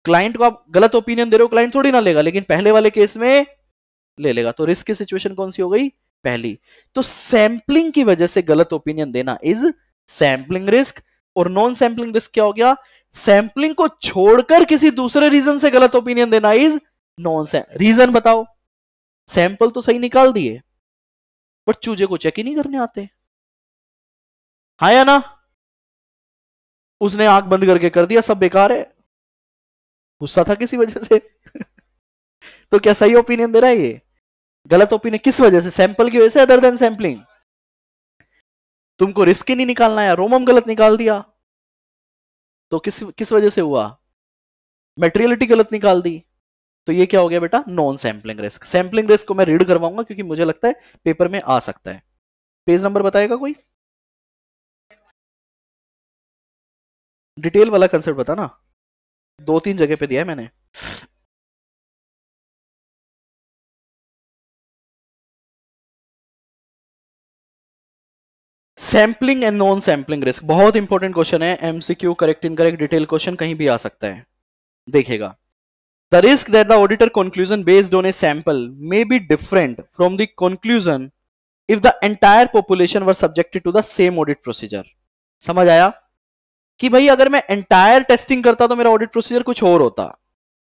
[SPEAKER 1] क्लाइंट को आप गलत ओपिनियन दे रहे हो क्लाइंट थोड़ी ना लेगा लेकिन पहले वाले केस में ले लेगा तो रिस्क की सिचुएशन कौन सी हो गई पहली तो सैंपलिंग की वजह से गलत ओपिनियन देना इज सैंपलिंग रिस्क और नॉन सैंपलिंग रिस्क क्या हो गया सैंपलिंग को छोड़कर किसी दूसरे रीजन से गलत ओपिनियन देना इज नॉन
[SPEAKER 2] रीजन बताओ सैंपल तो सही निकाल दिए बट चूजे को चेक ही नहीं करने आते हाँ या ना उसने आंख बंद करके कर दिया सब बेकार है गुस्सा था किसी वजह से तो
[SPEAKER 1] क्या सही ओपिनियन दे रहा है ये गलत ओपिनियन किस वजह से सैंपल की वजह से अदर देन सैंपलिंग तुमको रिस्क ही नहीं निकालना है रोमम गलत निकाल दिया तो किस किस वजह से हुआ मेटेरियलिटी गलत निकाल दी तो ये क्या हो गया बेटा
[SPEAKER 2] non sampling risk sampling risk को मैं रीड करवाऊंगा क्योंकि मुझे लगता है पेपर में आ सकता है पेज नंबर बताएगा कोई डिटेल वाला कंसेप्ट बता ना दो तीन जगह पे दिया है मैंने sampling and non sampling risk बहुत इंपॉर्टेंट क्वेश्चन है MCQ correct incorrect
[SPEAKER 1] detail question कहीं भी आ सकता है देखेगा the risk that the auditor conclusion based on a sample may be different from the conclusion if the entire population were subjected to the same audit procedure समझ आया कि भाई अगर मैं एंटायर टेस्टिंग करता तो मेरा ऑडिट प्रोसीजर कुछ और होता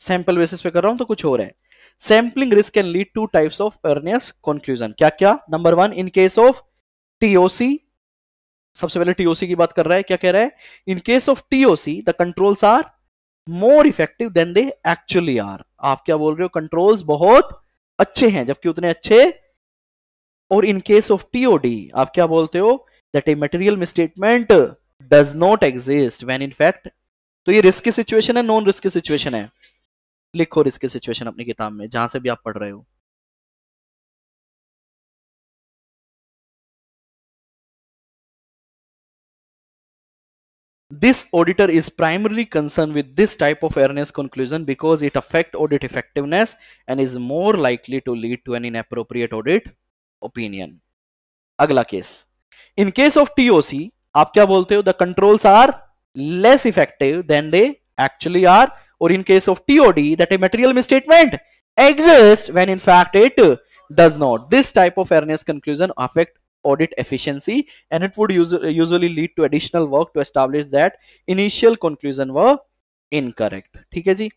[SPEAKER 1] सैंपल बेसिस पे कर रहा हूं तो कुछ और है sampling risk can lead to types of erroneous conclusion क्या क्या number one in case of TOC सबसे पहले टीओसी की बात कर रहा है क्या कह रहा है in case of TOC the controls are more effective than they actually are आप क्या बोल रहे हो कंट्रोल्स बहुत अच्छे हैं जबकि उतने अच्छे और इन केस ऑफ टीओडी आप क्या बोलते हो that a material misstatement does not exist when in fact
[SPEAKER 2] तो ये रिस्क की सिचुएशन है नॉन रिस्क की सिचुएशन है लिखो रिस्क की सिचुएशन अपनी किताब में जहां से भी आप पढ़ रहे हो This auditor is
[SPEAKER 1] primarily concerned with this type of erroneous conclusion because it affect audit effectiveness and is more likely to lead to an inappropriate audit opinion. Agla case. In case of TOC, आप क्या बोलते हो The controls are less effective than they actually are. Or in case of TOD, that a material misstatement exists when in fact it does not this type of erroneous conclusion affect audit efficiency and it would use, usually lead to additional work to establish that initial
[SPEAKER 2] conclusion were incorrect ठीक है जी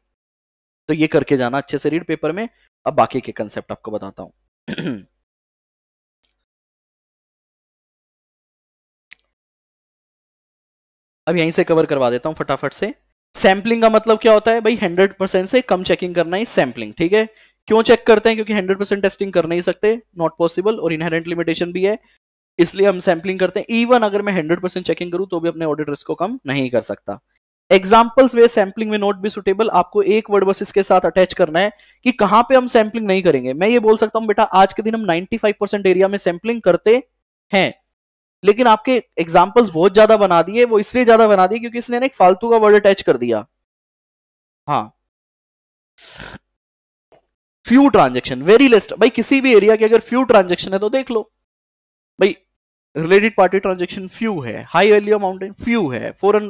[SPEAKER 2] तो ये करके जाना अच्छे से read paper में अब बाकी के कंसेप्ट आपको बताता हूं अब यहीं से कवर करवा देता हूं फटाफट
[SPEAKER 1] से सैम्पलिंग का मतलब क्या होता है भाई 100% से कम चेकिंग करना ही सैम्पलिंग ठीक है क्यों चेक करते हैं क्योंकि 100% टेस्टिंग कर नहीं सकते नॉट पॉसिबल और इनहेरेंट लिमिटेशन भी है इसलिए हम सैम्पलिंग करते हैं इवन अगर मैं 100% चेकिंग करूं तो भी अपने ऑडिट रिस्क को कम नहीं कर सकता examples where sampling may not be suitable आपको एक वर्ड बस इसके साथ अटैच करना है कि कहां पे हम सैम्पलिंग नहीं करेंगे मैं ये बोल सकता हूं बेटा आज के दिन हम 95% एरिया में सैम्पलिंग करते हैं लेकिन आपके एग्जाम्पल्स बहुत ज्यादा बना दिए वो इसलिए ज्यादा बना दिए क्योंकि इसने एक फालतू का
[SPEAKER 2] वर्ड अटैच कर दिया हाँ फ्यू ट्रांजेक्शन वेरी लेस्ट भाई किसी भी एरिया के अगर फ्यू ट्रांजेक्शन है तो देख लो भाई
[SPEAKER 1] रिलेटेड पार्टी ट्रांजेक्शन फ्यू है हाई वैल्यू अमाउंट फ्यू है फॉरन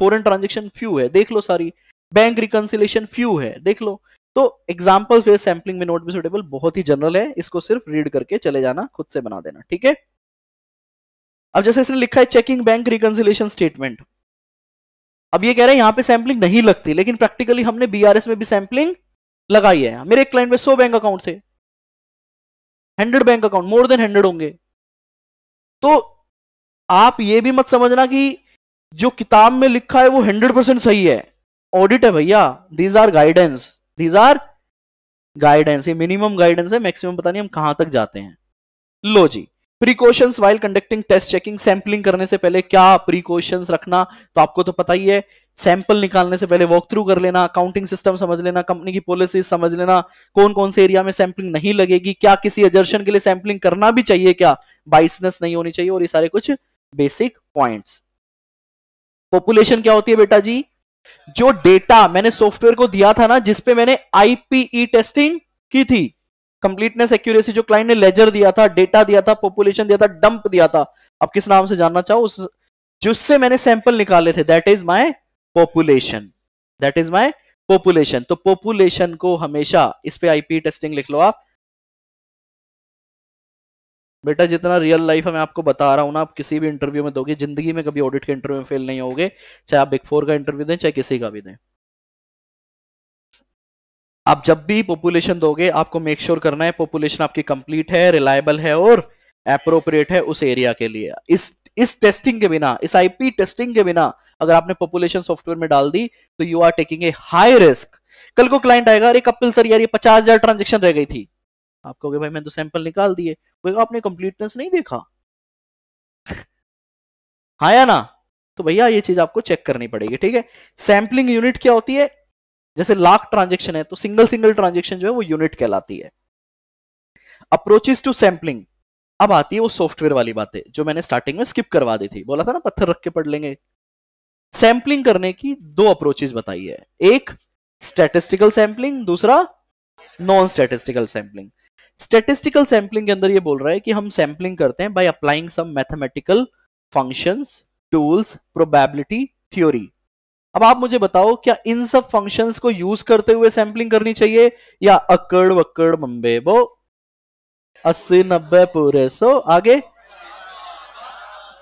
[SPEAKER 1] फॉरन ट्रांजेक्शन फ्यू है देख लो सारी बैंक रिकनसिलेशन फ्यू है देख लो तो एग्जाम्पल फिर सैम्पलिंग में नोट भी सुटेबल बहुत ही जनरल है इसको सिर्फ रीड करके चले जाना खुद से बना देना ठीक है अब जैसे इसने लिखा है चेकिंग बैंक रिकन्सिलेशन स्टेटमेंट अब ये कह रहे हैं यहां पे सैम्पलिंग नहीं लगती लेकिन प्रैक्टिकली हमने बीआरएस में भी सैम्पलिंग लगाई है मेरे एक क्लाइंट में
[SPEAKER 2] सौ बैंक अकाउंट थे hundred bank account more than hundred होंगे तो आप ये भी मत समझना कि जो किताब में लिखा है वो हंड्रेड
[SPEAKER 1] परसेंट सही है ऑडिट है भैया these are guidance these are guidance ये मिनिमम गाइडेंस है मैक्सिमम पता नहीं हम कहां तक जाते हैं लो जी precautions while conducting test checking sampling करने से पहले क्या प्रीकॉशंस रखना तो आपको तो पता ही है सैंपल निकालने से पहले वॉक थ्रू कर लेना अकाउंटिंग सिस्टम समझ लेना कंपनी की पॉलिसीज समझ लेना कौन कौन से एरिया में सैंपलिंग नहीं लगेगी क्या किसी एजर्शन के लिए सैंपलिंग करना भी चाहिए क्या बाइसनेस नहीं होनी चाहिए और ये सारे कुछ बेसिक पॉइंट्स पॉपुलेशन क्या होती है बेटा जी जो डेटा मैंने सॉफ्टवेयर को दिया था ना जिसपे मैंने आईपीई टेस्टिंग e की थी कंप्लीटनेस एक्यूरेसी जो क्लाइंट ने लेजर दिया था डेटा दिया था पॉपुलेशन दिया था डंप दिया था आप किस नाम से जानना चाहो उस जिससे मैंने सैंपल निकाले थे that is my population that is my population तो पॉपुलेशन को हमेशा इस पे आईपी टेस्टिंग लिख लो आप बेटा जितना रियल लाइफ है मैं आपको बता रहा हूं ना आप किसी भी इंटरव्यू में दोगे जिंदगी में कभी ऑडिट के इंटरव्यू में फेल नहीं होगे चाहे आप बिग फोर का इंटरव्यू दें चाहे किसी का भी दें आप जब भी पॉपुलेशन दोगे आपको मेक श्योर sure करना है पॉपुलेशन आपकी कंप्लीट है रिलायबल है और अप्रोप्रिएट है उस एरिया के लिए इस इस टेस्टिंग के बिना इस आईपी टेस्टिंग के बिना अगर आपने पॉपुलेशन सॉफ्टवेयर में डाल दी तो you are taking a high risk कल को क्लाइंट आएगा अरे कपिल सर यार ये पचास हजार ट्रांजेक्शन रह गई थी आप कहोगे भाई मैंने तो सैंपल निकाल दिए आपने कंप्लीटनेस नहीं देखा हाँ या ना तो भैया ये चीज आपको चेक करनी पड़ेगी ठीक है सैंपलिंग यूनिट क्या होती है जैसे लाख ट्रांजेक्शन है तो सिंगल सिंगल ट्रांजेक्शन जो है वो यूनिट कहलाती है अप्रोचेस टू सैम्पलिंग अब आती है वो सॉफ्टवेयर वाली बातें जो मैंने स्टार्टिंग में स्किप करवा दी थी बोला था ना पत्थर रख के पढ़ लेंगे सैंपलिंग करने की दो अप्रोचेस बताई है एक स्टेटिस्टिकल सैंपलिंग दूसरा non statistical sampling statistical sampling के अंदर ये बोल रहा है कि हम सैंपलिंग करते हैं by applying some mathematical functions tools probability theory अब आप मुझे बताओ क्या इन सब फंक्शंस को यूज करते हुए सैंपलिंग करनी चाहिए या अकड़ वक्कड़ बम्बे बो अस्सी नब्बे पूरे सो आगे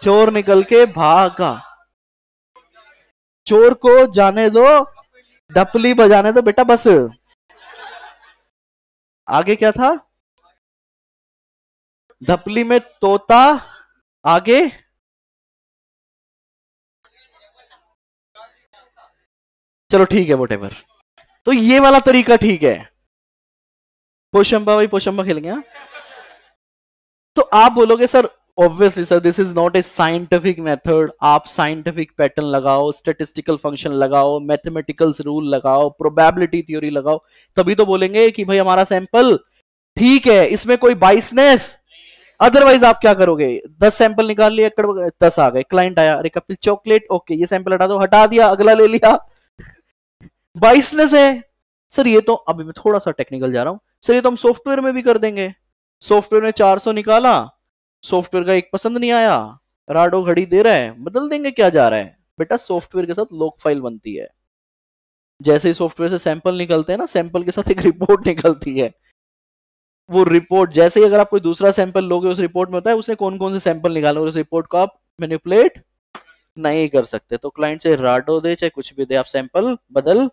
[SPEAKER 1] चोर निकल के भागा चोर को
[SPEAKER 2] जाने दो डपली बजाने दो बेटा बस आगे क्या था धपली में तोता आगे चलो ठीक है वोट तो ये वाला तरीका ठीक है
[SPEAKER 1] पोशंबा भाई पोशंबा खेल गया तो आप बोलोगे sir obviously sir this is not a scientific method आप साइंटिफिक पैटर्न लगाओ स्टेटिस्टिकल फंक्शन लगाओ मैथमेटिकल्स रूल लगाओ प्रोबेबिलिटी थ्योरी लगाओ तभी तो बोलेंगे कि भाई हमारा सैंपल ठीक है इसमें कोई बाइसनेस अदरवाइज आप क्या करोगे दस सैंपल निकाल लिया दस आ गए क्लाइंट आया अरे कपिल चॉकलेट ओके ये सैंपल हटा दो हटा दिया अगला ले लिया बाइसनेस है सर ये तो अभी मैं थोड़ा सा टेक्निकल जा रहा हूँ सर ये तो हम सॉफ्टवेयर में भी कर देंगे सॉफ्टवेयर ने 400 निकाला सॉफ्टवेयर का एक पसंद नहीं आया राडो घड़ी दे रहा है बदल देंगे क्या जा रहा है बेटा सॉफ्टवेयर के साथ लोक फाइल बनती है जैसे ही सॉफ्टवेयर से सैंपल निकलते हैं ना सैंपल के साथ एक रिपोर्ट निकलती है वो रिपोर्ट जैसे ही अगर आप कोई दूसरा सैंपल लोगे उस रिपोर्ट में होता है उसने कौन कौन से सैंपल निकाले और उस रिपोर्ट को आप मैनिपुलेट नहीं कर सकते तो क्लाइंट से राडो दे चाहे कुछ भी दे आप सैंपल बदल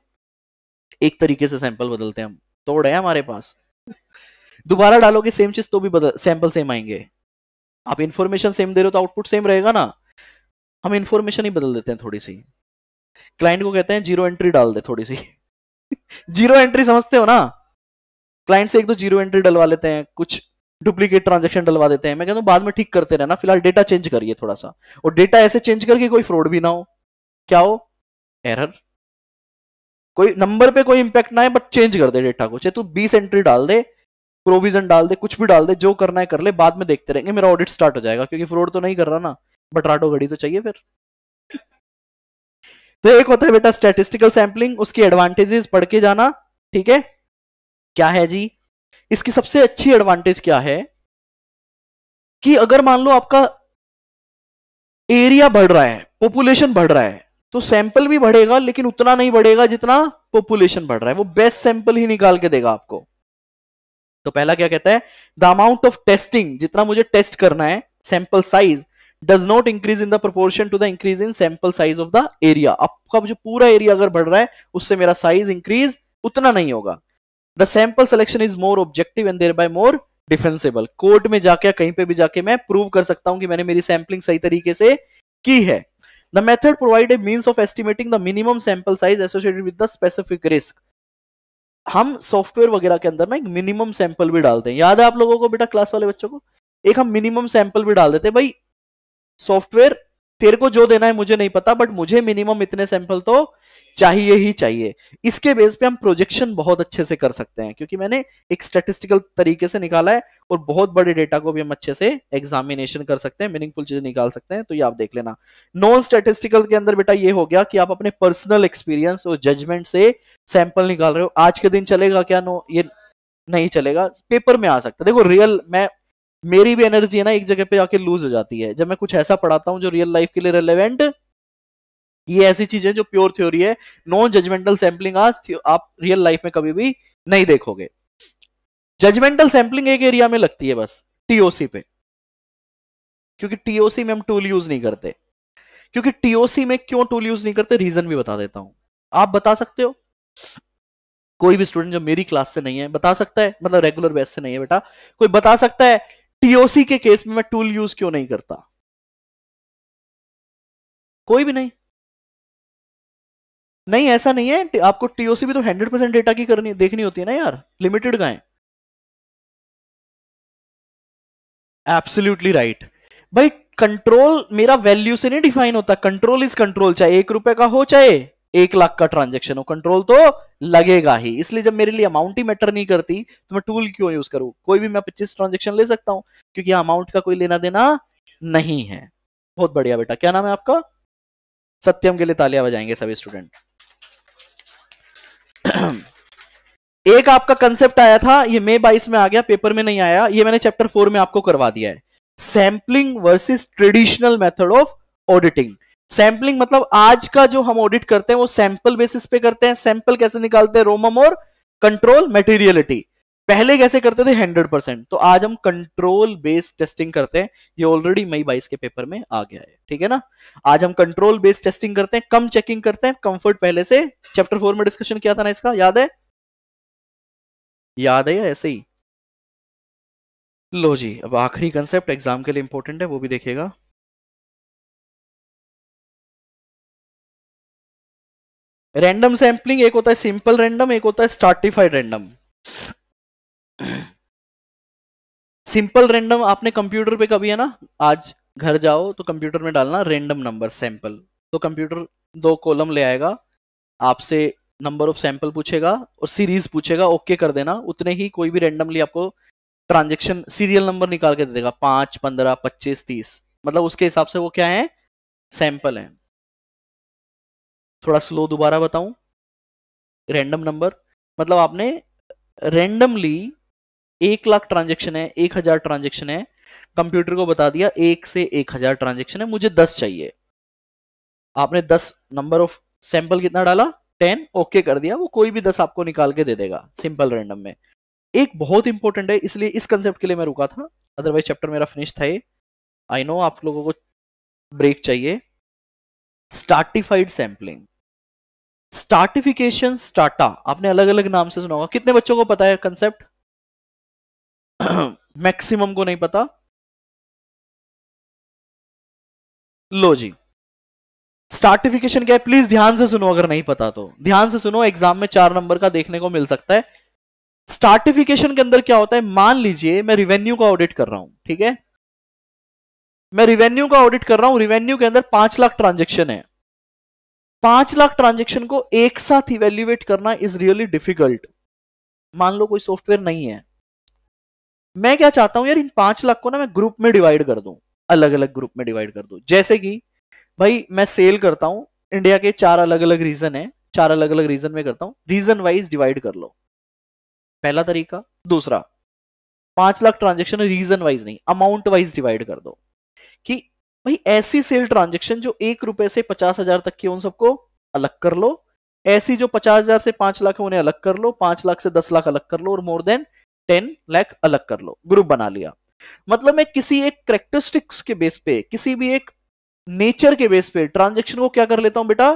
[SPEAKER 1] एक तरीके से सैंपल बदलते हैं हम तोड़ है हमारे पास दोबारा डालोगे सेम चीज तो भी बदल सैंपल सेम आएंगे आप इंफॉर्मेशन सेम दे रहे हो तो आउटपुट सेम रहेगा ना हम इंफॉर्मेशन ही बदल देते हैं थोड़ी सी क्लाइंट को कहते हैं जीरो एंट्री डाल दे थोड़ी सी जीरो एंट्री समझते हो ना क्लाइंट से एक दो जीरो एंट्री डलवा लेते हैं कुछ डुप्लीकेट ट्रांजेक्शन डलवा देते हैं मैं कहता हूँ बाद में ठीक करते रहना फिलहाल डेटा चेंज करिए थोड़ा सा और डेटा ऐसे चेंज करके कोई फ्रॉड भी ना हो क्या हो एरर कोई नंबर पे कोई इंपैक्ट ना है बट चेंज कर दे डेटा को चाहे तू बीस एंट्री डाल दे प्रोविजन डाल दे कुछ भी डाल दे जो करना है कर ले बाद में देखते रहेंगे मेरा ऑडिट स्टार्ट हो जाएगा क्योंकि फ्रॉड तो नहीं कर रहा ना बट राटो घड़ी तो चाहिए फिर तो एक होता है बेटा स्टेटिस्टिकल सैम्पलिंग उसकी एडवांटेजेस पढ़ के जाना ठीक है क्या है जी इसकी सबसे अच्छी एडवांटेज क्या है कि अगर मान लो आपका एरिया बढ़ रहा है पॉपुलेशन बढ़ रहा है तो सैंपल भी बढ़ेगा लेकिन उतना नहीं बढ़ेगा जितना पॉपुलेशन बढ़ रहा है वो बेस्ट सैंपल ही निकाल के देगा आपको तो पहला क्या कहता है द अमाउंट ऑफ टेस्टिंग जितना मुझे टेस्ट करना है sample size does not increase in the proportion to the increase in sample size of the area आपका जो पूरा एरिया अगर बढ़ रहा है उससे मेरा साइज इंक्रीज उतना नहीं होगा the sample selection is more objective and thereby more defensible court में जाके कहीं पे भी जाके मैं प्रूव कर सकता हूं कि मैंने मेरी सैंपलिंग सही तरीके से की है The method provide a means of estimating the minimum sample size associated with the specific risk. हम सॉफ्टवेयर वगैरह के अंदर ना एक मिनिमम सैंपल भी डालते हैं याद है आप लोगों को बेटा क्लास वाले बच्चों को एक हम मिनिमम सैंपल भी डाल देते हैं भाई सॉफ्टवेयर तेरे को जो देना है मुझे नहीं पता बट मुझे मिनिमम इतने सैंपल तो चाहिए ही चाहिए इसके बेस पे हम प्रोजेक्शन बहुत अच्छे से कर सकते हैं क्योंकि मैंने एक स्टेटिस्टिकल तरीके से निकाला है और बहुत बड़े डेटा को भी हम अच्छे से एग्जामिनेशन कर सकते हैं मीनिंगफुल चीजें निकाल सकते हैं तो ये आप देख लेना नॉन स्टेटिस्टिकल के अंदर बेटा ये हो गया कि आप अपने पर्सनल एक्सपीरियंस और जजमेंट से सैंपल निकाल रहे हो आज के दिन चलेगा क्या नो ये नहीं चलेगा पेपर में आ सकता देखो रियल मैं मेरी भी एनर्जी है ना एक जगह पे जाके लूज हो जाती है जब मैं कुछ ऐसा पढ़ाता हूँ जो रियल लाइफ के लिए रेलेवेंट ये ऐसी चीजें जो प्योर थ्योरी है नॉन जजमेंटल सैम्पलिंग आज आप रियल लाइफ में कभी भी नहीं देखोगे जजमेंटल सैम्पलिंग एक एरिया में लगती है बस टीओसी पे क्योंकि टीओसी में हम टूल यूज नहीं करते क्योंकि टीओसी में क्यों टूल यूज नहीं करते रीजन भी बता देता हूं आप बता सकते हो कोई भी स्टूडेंट जो मेरी क्लास से नहीं है बता सकता है
[SPEAKER 2] मतलब रेगुलर बेस से नहीं है बेटा कोई बता सकता है टीओसी के केस में मैं टूल यूज क्यों नहीं करता कोई भी नहीं नहीं ऐसा नहीं है आपको टीओसी भी तो हंड्रेड परसेंट डेटा की करनी देखनी होती है ना यार लिमिटेड गाय एब्सोल्युटली राइट भाई
[SPEAKER 1] कंट्रोल मेरा वैल्यू से नहीं डिफाइन होता कंट्रोल इज कंट्रोल चाहे एक रुपए का हो चाहे एक लाख का ट्रांजेक्शन हो कंट्रोल तो लगेगा ही इसलिए जब मेरे लिए अमाउंट ही मैटर नहीं करती तो मैं टूल क्यों यूज करूं कोई भी मैं पच्चीस ट्रांजेक्शन ले सकता हूं क्योंकि अमाउंट का कोई लेना देना नहीं है बहुत बढ़िया बेटा क्या नाम है आपका सत्यम के लिए तालियां बजाएंगे सभी स्टूडेंट एक आपका कंसेप्ट आया था ये मई बाईस में आ गया पेपर में नहीं आया ये मैंने चैप्टर फोर में आपको करवा दिया है sampling versus traditional method of auditing sampling मतलब आज का जो हम ऑडिट करते हैं वो सैंपल बेसिस पे करते हैं सैंपल कैसे निकालते हैं रोमम और कंट्रोल मेटीरियलिटी पहले कैसे करते थे हंड्रेड परसेंट तो आज हम कंट्रोल बेस्ड टेस्टिंग करते हैं ये ऑलरेडी मई बाईस के पेपर में आ गया है ठीक है ना आज हम कंट्रोल बेस्ड टेस्टिंग करते हैं कम चेकिंग करते हैं कंफर्ट पहले से चैप्टर फोर में डिस्कशन किया था ना इसका याद है याद है या ऐसे
[SPEAKER 2] ही लो जी अब आखिरी कंसेप्ट एग्जाम के लिए इंपॉर्टेंट है वो भी देखेगा रैंडम सैंपलिंग एक होता है सिंपल रैंडम एक होता है स्टार्टिफाइड रैंडम
[SPEAKER 1] सिंपल रैंडम आपने कंप्यूटर पे कभी है ना आज घर जाओ तो कंप्यूटर में डालना रैंडम नंबर सैंपल तो कंप्यूटर दो कॉलम ले आएगा आपसे नंबर ऑफ सैंपल पूछेगा और सीरीज पूछेगा ओके कर देना उतने ही कोई भी रेंडमली आपको ट्रांजेक्शन सीरियल नंबर निकाल के दे देगा पांच पंद्रह पच्चीस तीस मतलब उसके हिसाब से वो क्या है सैंपल है थोड़ा स्लो दोबारा बताऊं रैंडम नंबर मतलब आपने रैंडमली एक लाख ट्रांजेक्शन है एक हजार ट्रांजेक्शन है कंप्यूटर को बता दिया एक से एक हजार ट्रांजेक्शन है मुझे दस चाहिए आपने दस नंबर ऑफ सैंपल कितना डाला टेन ओके कर दिया वो कोई भी दस आपको निकाल के दे देगा सिंपल रैंडम में एक बहुत इंपॉर्टेंट है इसलिए इस कंसेप्ट के लिए मैं रुका था अदरवाइज चैप्टर मेरा फिनिश था आई नो आप लोगों को ब्रेक चाहिए स्टार्टिफाइड सैम्पलिंग स्टार्टिफिकेशन स्टाटा आपने अलग अलग नाम से सुना होगा कितने बच्चों को पता है कंसेप्ट
[SPEAKER 2] मैक्सिमम को नहीं पता लो जी स्टार्टिफिकेशन क्या है प्लीज ध्यान से सुनो अगर नहीं
[SPEAKER 1] पता तो ध्यान से सुनो एग्जाम में चार नंबर का देखने को मिल सकता है स्टार्टिफिकेशन के अंदर क्या होता है मान लीजिए मैं रिवेन्यू का ऑडिट कर रहा हूं ठीक है मैं रिवेन्यू का ऑडिट कर रहा हूं रिवेन्यू के अंदर पांच लाख ट्रांजेक्शन है पांच लाख ट्रांजेक्शन को एक साथ इवेल्युएट करना इज रियली डिफिकल्ट मान लो कोई सॉफ्टवेयर नहीं है मैं क्या चाहता हूं यार इन पांच लाख को ना मैं ग्रुप में डिवाइड कर दू अलग अलग ग्रुप में डिवाइड कर दू जैसे कि भाई मैं सेल करता हूं इंडिया के चार अलग अलग रीजन है चार अलग अलग रीजन में करता हूं रीजन वाइज डिवाइड कर लो पहला तरीका दूसरा पांच लाख ट्रांजेक्शन रीजन वाइज नहीं अमाउंट वाइज डिवाइड कर दो कि भाई ऐसी सेल ट्रांजेक्शन जो एक रुपए से पचास हजार तक की उन सबको अलग कर लो ऐसी जो पचास हजार से पांच लाख है उन्हें अलग कर लो पांच लाख से दस लाख अलग कर लो और मोर देन टेन लैख अलग कर लो ग्रुप बना लिया मतलब मैं किसी एक करेक्टरिस्टिक्स के बेस पे किसी भी एक नेचर के बेस पे ट्रांजेक्शन को क्या कर लेता हूं बेटा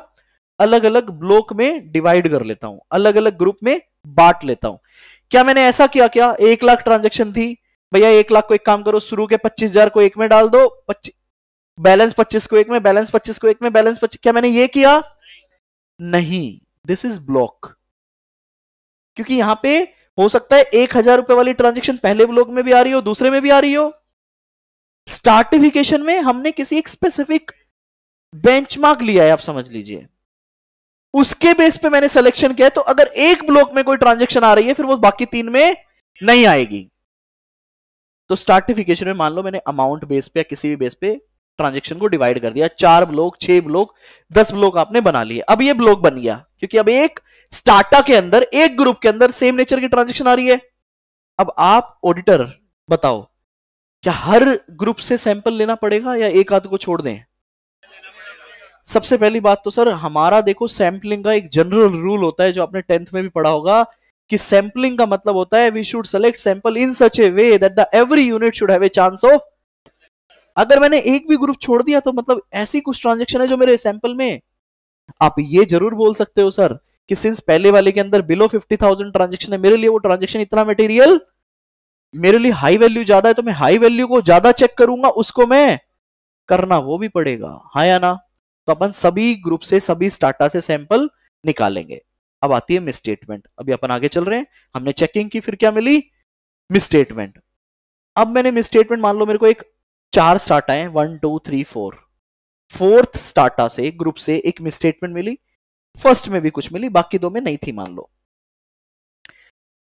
[SPEAKER 1] अलग अलग ब्लॉक में डिवाइड कर लेता हूं अलग अलग ग्रुप में बांट लेता हूं क्या मैंने ऐसा किया क्या एक लाख ट्रांजेक्शन थी भैया एक लाख को एक काम करो शुरू के पच्चीस हजार को एक में डाल दो बैलेंस पच्चीस को एक में बैलेंस पच्चीस को एक में बैलेंस पच्चीस क्या मैंने ये किया नहीं दिस इज ब्लॉक क्योंकि यहां पे हो सकता है एक हजार रुपए वाली ट्रांजेक्शन पहले ब्लॉक में भी आ रही हो दूसरे में भी आ रही हो स्टार्टिफिकेशन में हमने किसी एक स्पेसिफिक बेंचमार्क लिया है आप समझ लीजिए उसके बेस पे मैंने सिलेक्शन किया है तो अगर एक ब्लॉक में कोई ट्रांजेक्शन आ रही है फिर वो बाकी तीन में नहीं आएगी तो स्टार्टिफिकेशन में मान लो मैंने अमाउंट बेस पे या किसी भी बेस पे ट्रांजेक्शन को डिवाइड कर दिया चार ब्लॉक छह ब्लॉक दस ब्लॉक आपने बना लिए अब ये ब्लॉक बन गया क्योंकि अब एक स्टार्टा के अंदर एक ग्रुप के अंदर सेम नेचर की ट्रांजेक्शन आ रही है अब आप ऑडिटर बताओ क्या हर ग्रुप से सैंपल लेना पड़ेगा या एक आध को छोड़ दें सबसे पहली बात तो सर हमारा देखो सैंपलिंग का एक जनरल रूल होता है जो आपने टेंथ में भी पढ़ा होगा कि सैंपलिंग का मतलब होता है we should select sample in such a way that the every unit should have a chance of अगर मैंने एक भी ग्रुप छोड़ दिया तो मतलब ऐसी कुछ ट्रांजेक्शन है जो मेरे सैंपल में आप ये जरूर बोल सकते हो सर कि सिंस पहले वाले के अंदर बिलो फिफ्टी थाउजेंड ट्रांजेक्शन है मेरे लिए वो ट्रांजेक्शन इतना मटेरियल मेरे लिए हाई वैल्यू ज्यादा है तो मैं हाई वैल्यू को ज्यादा चेक करूंगा उसको मैं करना वो भी पड़ेगा हाँ या ना तो अपन सभी ग्रुप से सभी स्टाटा से सैंपल निकालेंगे अब आती है मिसस्टेटमेंट अभी अपन आगे चल रहे हैं हमने चेकिंग की फिर क्या मिली मिसस्टेटमेंट अब मैंने मिसस्टेटमेंट मान लो मेरे को एक चार स्टाटा है one two three four fourth strata से ग्रुप से एक मिसस्टेटमेंट मिली फर्स्ट में भी कुछ मिली बाकी दो में नहीं थी मान लो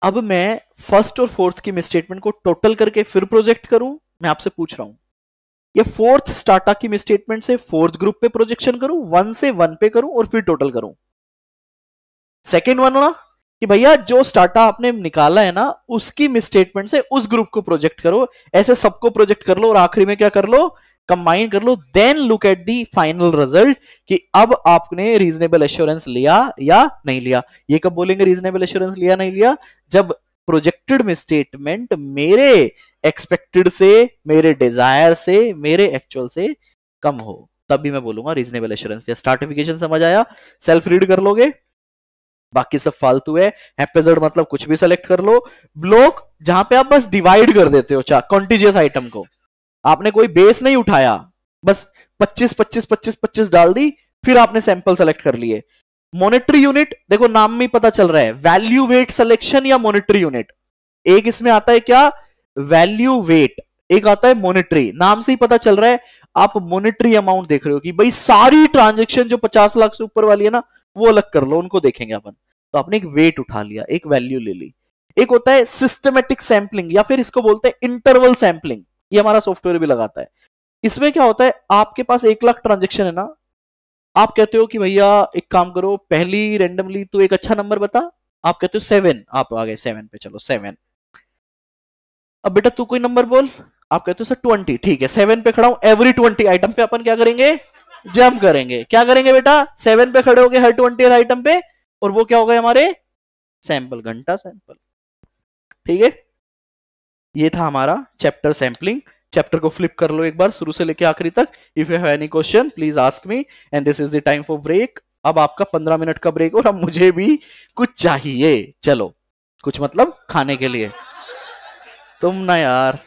[SPEAKER 1] अब मैं फर्स्ट और फोर्थ की मिसस्टेटमेंट को टोटल करके फिर प्रोजेक्ट करूं मैं आपसे पूछ रहा हूं ये फोर्थ स्टार्टा की मिसस्टेटमेंट से फोर्थ ग्रुप पे प्रोजेक्शन करूं वन से वन पे करूं और फिर टोटल करूं सेकेंड वन होना कि भैया जो स्टार्टा आपने निकाला है ना उसकी मिसस्टेटमेंट से उस ग्रुप को प्रोजेक्ट करो ऐसे सबको प्रोजेक्ट कर लो और आखिरी में क्या कर लो कंबाइन कर लो then look at the final result कि अब आपने रीजनेबल एश्योरेंस लिया या नहीं लिया ये कब बोलेंगे रीजनेबल एश्योरेंस लिया नहीं लिया जब प्रोजेक्टेड में स्टेटमेंट मेरे एक्सपेक्टेड से मेरे डिजायर से मेरे एक्चुअल से कम हो तब भी मैं बोलूंगा रीजनेबल एश्योरेंस लिया स्टार्टिफिकेशन समझ आया सेल्फ रीड कर लोगे बाकी सब फालतू है एपिसोड मतलब कुछ भी सेलेक्ट कर लो ब्लॉक जहां पे आप बस डिवाइड कर देते हो कॉन्टीजियस आइटम को आपने कोई बेस नहीं उठाया बस 25 25 25 25 डाल दी फिर आपने सैंपल सेलेक्ट कर लिए मोनेटरी यूनिट देखो नाम में पता चल रहा है वैल्यू वेट सिलेक्शन या मोनेटरी यूनिट एक इसमें आता है क्या वैल्यू वेट एक आता है मोनेटरी नाम से ही पता चल रहा है आप मोनेटरी अमाउंट देख रहे हो कि भाई सारी ट्रांजेक्शन जो पचास लाख से ऊपर वाली है ना वो अलग कर लो उनको देखेंगे अपन तो आपने एक वेट उठा लिया एक वैल्यू ले ली एक होता है सिस्टमेटिक सैंपलिंग या फिर इसको बोलते हैं इंटरवल सैंपलिंग ये हमारा सॉफ्टवेयर भी लगाता है इसमें क्या होता है आपके पास एक लाख ट्रांजेक्शन है ना आप कहते हो कि भैया एक काम करो पहली रेंडमली तो एक अच्छा नंबर बता आप कहते हो सेवन आप आ गए सेवन पे चलो सेवन अब बेटा तू कोई नंबर बोल आप कहते हो सर ट्वेंटी ठीक है सेवन पे खड़ा हूं एवरी ट्वेंटी आइटम पे अपन क्या करेंगे जंप करेंगे क्या करेंगे बेटा सेवन पे खड़े हो गए हर ट्वेंटी आइटम पे और वो क्या हो गए हमारे सैंपल घंटा सैंपल ठीक है ये था हमारा चैप्टर सैम्पलिंग चैप्टर को फ्लिप कर लो एक बार शुरू से लेके आखिरी तक if you have any question please ask me and this is the time for break अब आपका पंद्रह मिनट का ब्रेक
[SPEAKER 2] और अब मुझे भी कुछ चाहिए चलो कुछ मतलब खाने के लिए तुम ना यार